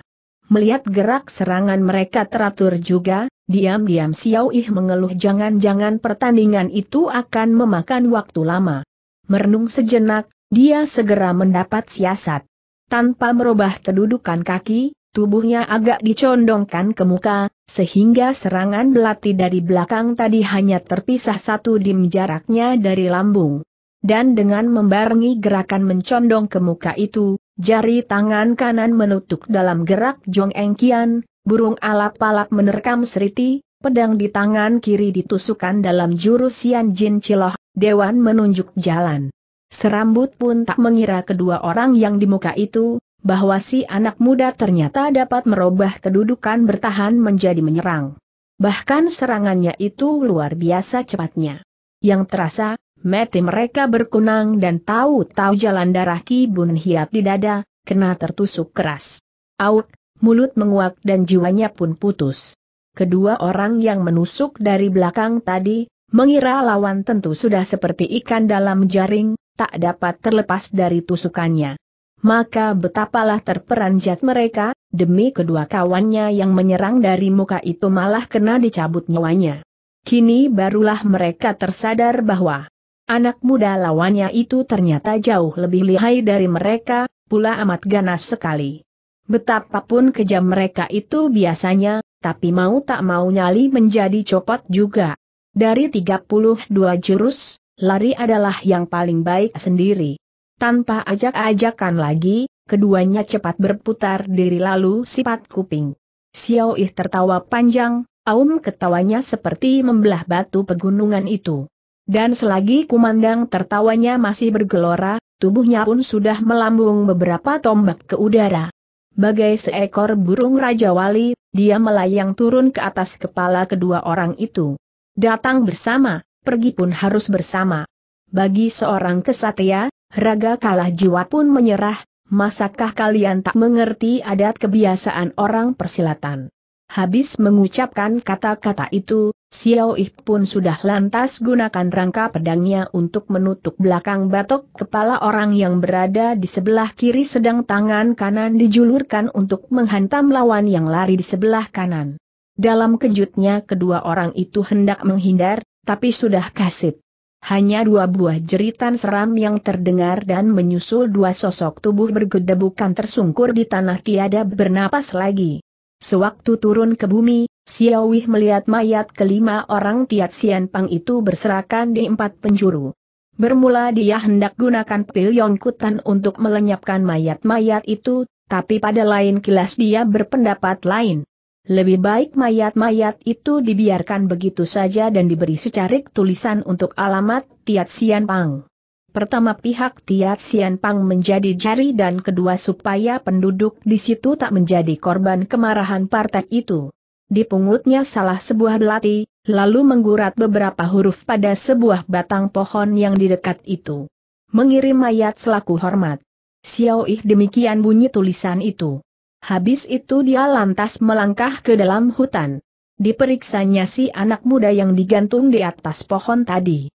Melihat gerak serangan mereka teratur juga, Diam-diam Xiao Yi mengeluh jangan-jangan pertandingan itu akan memakan waktu lama. Merenung sejenak, dia segera mendapat siasat. Tanpa merubah kedudukan kaki, tubuhnya agak dicondongkan ke muka, sehingga serangan belati dari belakang tadi hanya terpisah satu dim jaraknya dari lambung. Dan dengan membarengi gerakan mencondong ke muka itu, jari tangan kanan menutup dalam gerak Jong Eng Kian, Burung alap-alap menerkam seriti, pedang di tangan kiri ditusukkan dalam jurus Yan Jin Ciloh, Dewan menunjuk jalan. Serambut pun tak mengira kedua orang yang di muka itu, bahwa si anak muda ternyata dapat merubah kedudukan bertahan menjadi menyerang. Bahkan serangannya itu luar biasa cepatnya. Yang terasa, mati mereka berkunang dan tahu-tahu jalan darah Ki Bun Hiap di dada, kena tertusuk keras. Auk, mulut menguak dan jiwanya pun putus. Kedua orang yang menusuk dari belakang tadi, mengira lawan tentu sudah seperti ikan dalam jaring, tak dapat terlepas dari tusukannya. Maka betapalah terperanjat mereka, demi kedua kawannya yang menyerang dari muka itu malah kena dicabut nyawanya. Kini barulah mereka tersadar bahwa anak muda lawannya itu ternyata jauh lebih lihai dari mereka, pula amat ganas sekali. Betapapun kejam mereka itu biasanya, tapi mau tak mau nyali menjadi copot juga. Dari 32 jurus, lari adalah yang paling baik sendiri. Tanpa ajak-ajakan lagi, keduanya cepat berputar diri lalu sifat kuping. Xiao Ih tertawa panjang, aum ketawanya seperti membelah batu pegunungan itu. Dan selagi kumandang tertawanya masih bergelora, tubuhnya pun sudah melambung beberapa tombak ke udara. Bagai seekor burung Raja Wali, dia melayang turun ke atas kepala kedua orang itu. Datang bersama, pergi pun harus bersama. Bagi seorang kesatria, raga kalah jiwa pun menyerah, masakah kalian tak mengerti adat kebiasaan orang persilatan? Habis mengucapkan kata-kata itu, Xiao Yi pun sudah lantas gunakan rangka pedangnya untuk menutup belakang batok kepala orang yang berada di sebelah kiri sedang tangan kanan dijulurkan untuk menghantam lawan yang lari di sebelah kanan. Dalam kejutnya kedua orang itu hendak menghindar, tapi sudah kasip. Hanya dua buah jeritan seram yang terdengar dan menyusul dua sosok tubuh bergedebukan tersungkur di tanah tiada bernapas lagi. Sewaktu turun ke bumi, Xiaowih melihat mayat kelima orang Tiat Sian Pang itu berserakan di empat penjuru. Bermula dia hendak gunakan pil Yongkutan untuk melenyapkan mayat-mayat itu, tapi pada lain kilas dia berpendapat lain. Lebih baik mayat-mayat itu dibiarkan begitu saja dan diberi secarik tulisan untuk alamat Tiat Sian Pang. Pertama pihak Tiat Sian Pang menjadi jari dan kedua supaya penduduk di situ tak menjadi korban kemarahan partai itu. Dipungutnya salah sebuah belati, lalu menggurat beberapa huruf pada sebuah batang pohon yang di dekat itu. Mengirim mayat selaku hormat. Xiao Ih demikian bunyi tulisan itu. Habis itu dia lantas melangkah ke dalam hutan. Diperiksanya si anak muda yang digantung di atas pohon tadi.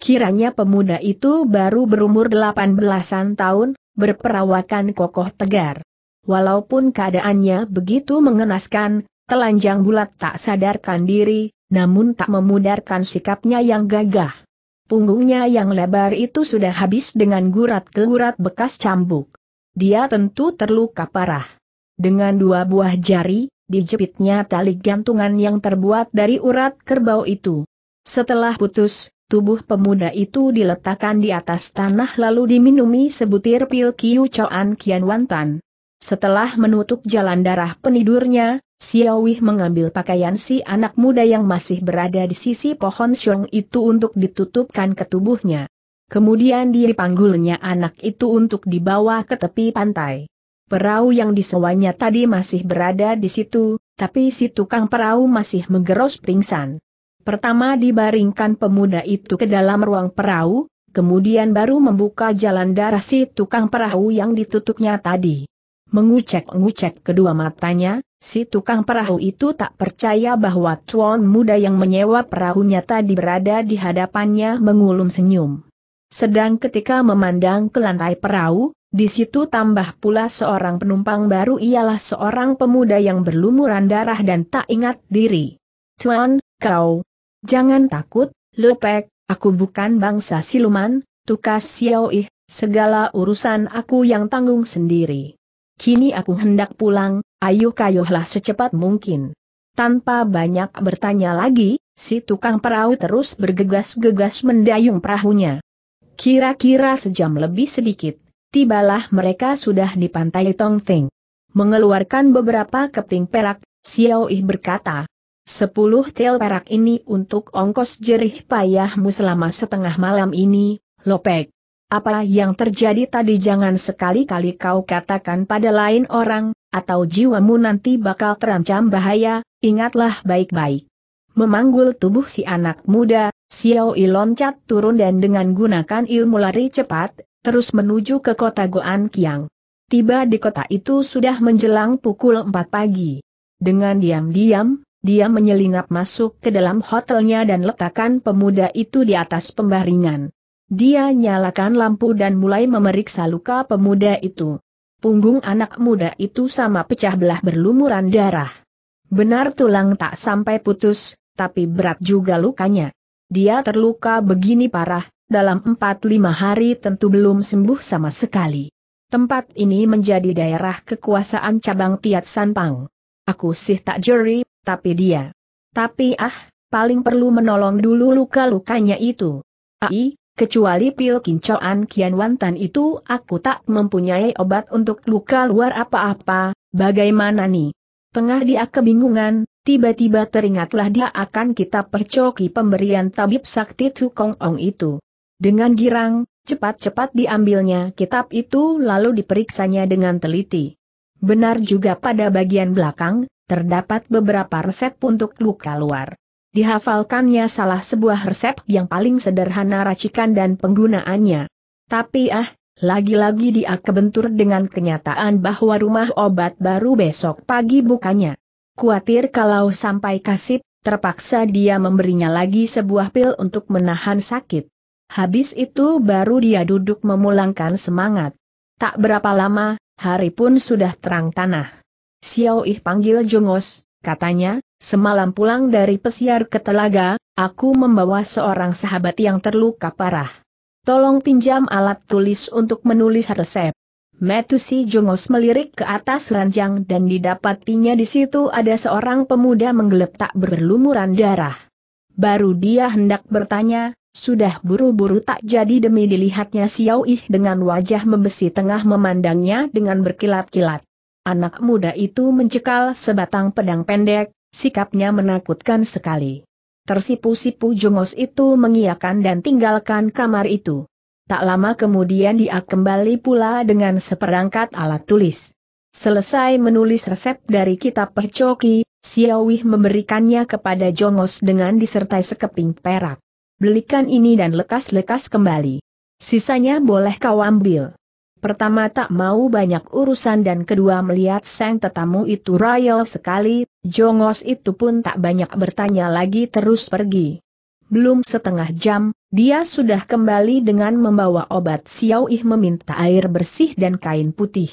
Kiranya pemuda itu baru berumur delapan belasan tahun, berperawakan kokoh tegar. Walaupun keadaannya begitu mengenaskan, telanjang bulat tak sadarkan diri, namun tak memudarkan sikapnya yang gagah. Punggungnya yang lebar itu sudah habis dengan gurat ke gurat bekas cambuk. Dia tentu terluka parah. Dengan dua buah jari, dijepitnya tali gantungan yang terbuat dari urat kerbau itu. Setelah putus, Tubuh pemuda itu diletakkan di atas tanah lalu diminumi sebutir pil Kiu Choan Kian Wantan. Setelah menutup jalan darah penidurnya, Xiaowih mengambil pakaian si anak muda yang masih berada di sisi pohon Xiong itu untuk ditutupkan ke tubuhnya. Kemudian dipanggulnya anak itu untuk dibawa ke tepi pantai. Perahu yang disewanya tadi masih berada di situ, tapi si tukang perahu masih menggeros pingsan. Pertama dibaringkan pemuda itu ke dalam ruang perahu, kemudian baru membuka jalan darah si tukang perahu yang ditutupnya tadi. Mengucek-ngucek kedua matanya, si tukang perahu itu tak percaya bahwa tuan muda yang menyewa perahunya tadi berada di hadapannya mengulum senyum. Sedang ketika memandang ke lantai perahu, di situ tambah pula seorang penumpang baru ialah seorang pemuda yang berlumuran darah dan tak ingat diri. Tuan, kau, Jangan takut, Lupek. aku bukan bangsa siluman, tukas Xiaoih, segala urusan aku yang tanggung sendiri. Kini aku hendak pulang, ayo kayuhlah secepat mungkin. Tanpa banyak bertanya lagi, si tukang perahu terus bergegas-gegas mendayung perahunya. Kira-kira sejam lebih sedikit, tibalah mereka sudah di pantai Tongting. Mengeluarkan beberapa keping perak, Xiao berkata, Sepuluh tel perak ini untuk ongkos jerih payahmu selama setengah malam ini, Lopek. Apa yang terjadi tadi jangan sekali-kali kau katakan pada lain orang, atau jiwamu nanti bakal terancam bahaya, ingatlah baik-baik. Memanggul tubuh si anak muda, Xiao Yi loncat turun dan dengan gunakan ilmu lari cepat, terus menuju ke kota Goan Kiang. Tiba di kota itu sudah menjelang pukul 4 pagi. Dengan diam-diam, dia menyelinap masuk ke dalam hotelnya dan letakkan pemuda itu di atas pembaringan. Dia nyalakan lampu dan mulai memeriksa luka pemuda itu. Punggung anak muda itu sama pecah belah berlumuran darah. Benar tulang tak sampai putus, tapi berat juga lukanya. Dia terluka begini parah, dalam 4-5 hari tentu belum sembuh sama sekali. Tempat ini menjadi daerah kekuasaan cabang Tiat Sanpang. Aku sih tak jeri tapi dia. Tapi ah, paling perlu menolong dulu luka-lukanya itu. Ai, ah, kecuali pil kincoan Kian Wantan itu aku tak mempunyai obat untuk luka luar apa-apa, bagaimana nih? Tengah dia kebingungan, tiba-tiba teringatlah dia akan kita pecoki pemberian tabib sakti Tukong Ong itu. Dengan girang, cepat-cepat diambilnya kitab itu lalu diperiksanya dengan teliti. Benar juga pada bagian belakang, terdapat beberapa resep untuk luka luar. Dihafalkannya salah sebuah resep yang paling sederhana racikan dan penggunaannya. Tapi ah, lagi-lagi dia kebentur dengan kenyataan bahwa rumah obat baru besok pagi bukannya. Kuatir kalau sampai kasip, terpaksa dia memberinya lagi sebuah pil untuk menahan sakit. Habis itu baru dia duduk memulangkan semangat. Tak berapa lama, hari pun sudah terang tanah. Xiao Ih panggil Jongos, katanya, semalam pulang dari pesiar ke telaga, aku membawa seorang sahabat yang terluka parah. Tolong pinjam alat tulis untuk menulis resep. Metusi Jongos melirik ke atas ranjang dan didapatinya di situ ada seorang pemuda menggeletak berlumuran darah. Baru dia hendak bertanya, sudah buru-buru tak jadi demi dilihatnya Xiao Ih dengan wajah membesi tengah memandangnya dengan berkilat-kilat. Anak muda itu mencekal sebatang pedang pendek, sikapnya menakutkan sekali. Tersipu-sipu jongos itu mengiakan dan tinggalkan kamar itu. Tak lama kemudian dia kembali pula dengan seperangkat alat tulis. Selesai menulis resep dari kitab percoki, Siawih memberikannya kepada Jongos dengan disertai sekeping perak. Belikan ini dan lekas-lekas kembali. Sisanya boleh kau ambil. Pertama tak mau banyak urusan dan kedua melihat sang tetamu itu royal sekali, Jongos itu pun tak banyak bertanya lagi terus pergi. Belum setengah jam, dia sudah kembali dengan membawa obat Xiao Ih meminta air bersih dan kain putih.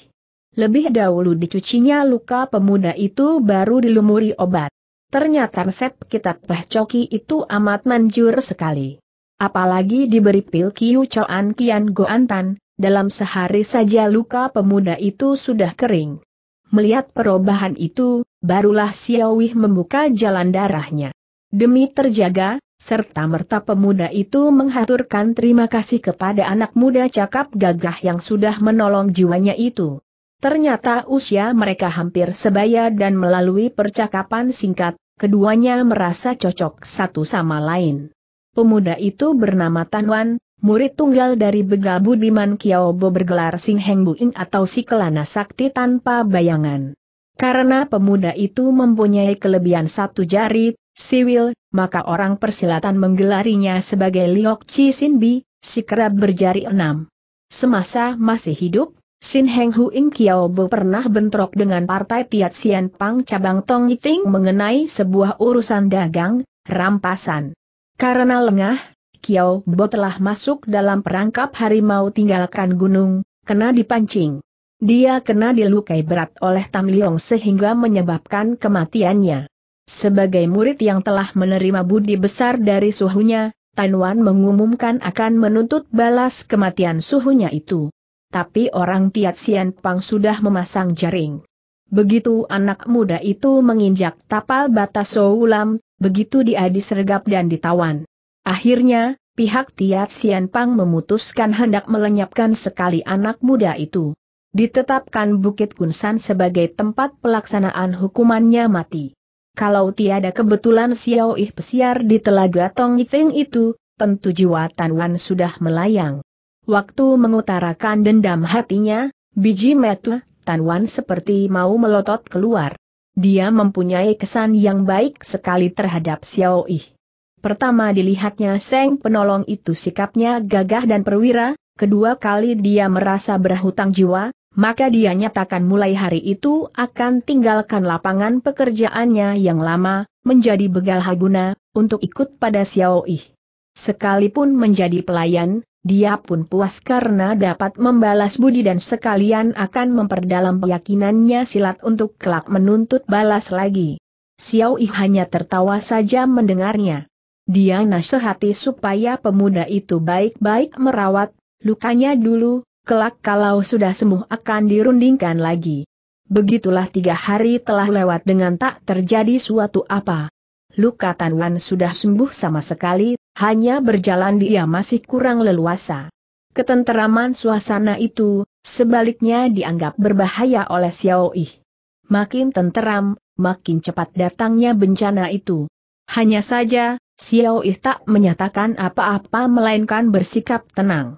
Lebih dahulu dicucinya luka pemuda itu baru dilumuri obat. Ternyata resep kitab Peh Coki itu amat manjur sekali. Apalagi diberi pil Kiu Choan Kian Goantan, dalam sehari saja luka pemuda itu sudah kering. Melihat perubahan itu, barulah Siawih membuka jalan darahnya. Demi terjaga, serta merta pemuda itu menghaturkan terima kasih kepada anak muda cakap gagah yang sudah menolong jiwanya itu. Ternyata usia mereka hampir sebaya dan melalui percakapan singkat, keduanya merasa cocok satu sama lain. Pemuda itu bernama Tanwan, Murid tunggal dari Begal Budiman Kiaobo bergelar Sing Heng Buing atau Si Kelana Sakti tanpa bayangan. Karena pemuda itu mempunyai kelebihan satu jari, siwil, maka orang persilatan menggelarinya sebagai Liok Chi Sin Bi, si kerap berjari enam. Semasa masih hidup, Sin Heng Huing Kiaobo pernah bentrok dengan partai Tiat Sian Pang cabang Tong Yiting mengenai sebuah urusan dagang, rampasan. Karena lengah, Kiao Bo telah masuk dalam perangkap harimau tinggalkan gunung, kena dipancing. Dia kena dilukai berat oleh Tam Liong sehingga menyebabkan kematiannya. Sebagai murid yang telah menerima budi besar dari suhunya, Tan Wan mengumumkan akan menuntut balas kematian suhunya itu. Tapi orang Tiat Sian Pang sudah memasang jaring. Begitu anak muda itu menginjak tapal batas Soulam, begitu dia disergap dan ditawan. Akhirnya, pihak Tiat Sian Pang memutuskan hendak melenyapkan sekali anak muda itu. Ditetapkan Bukit Kunsan sebagai tempat pelaksanaan hukumannya mati. Kalau tiada kebetulan Xiao Ih pesiar di telaga Tong Yifeng itu, tentu jiwa Tan Wan sudah melayang. Waktu mengutarakan dendam hatinya, biji metu, Tan Wan seperti mau melotot keluar. Dia mempunyai kesan yang baik sekali terhadap Xiao Ih. Pertama dilihatnya Seng penolong itu sikapnya gagah dan perwira, kedua kali dia merasa berhutang jiwa, maka dia nyatakan mulai hari itu akan tinggalkan lapangan pekerjaannya yang lama, menjadi begal Haguna, untuk ikut pada Xiao Yi. Sekalipun menjadi pelayan, dia pun puas karena dapat membalas budi dan sekalian akan memperdalam keyakinannya silat untuk kelak menuntut balas lagi. Xiao Yi hanya tertawa saja mendengarnya. Dia nasihati supaya pemuda itu baik-baik merawat lukanya dulu, kelak kalau sudah sembuh akan dirundingkan lagi. Begitulah tiga hari telah lewat dengan tak terjadi suatu apa. Luka Wan sudah sembuh sama sekali, hanya berjalan dia masih kurang leluasa. Ketenteraman suasana itu, sebaliknya dianggap berbahaya oleh Xiao Yi. Makin tenteram, makin cepat datangnya bencana itu. Hanya saja, Xiao Yi tak menyatakan apa-apa melainkan bersikap tenang.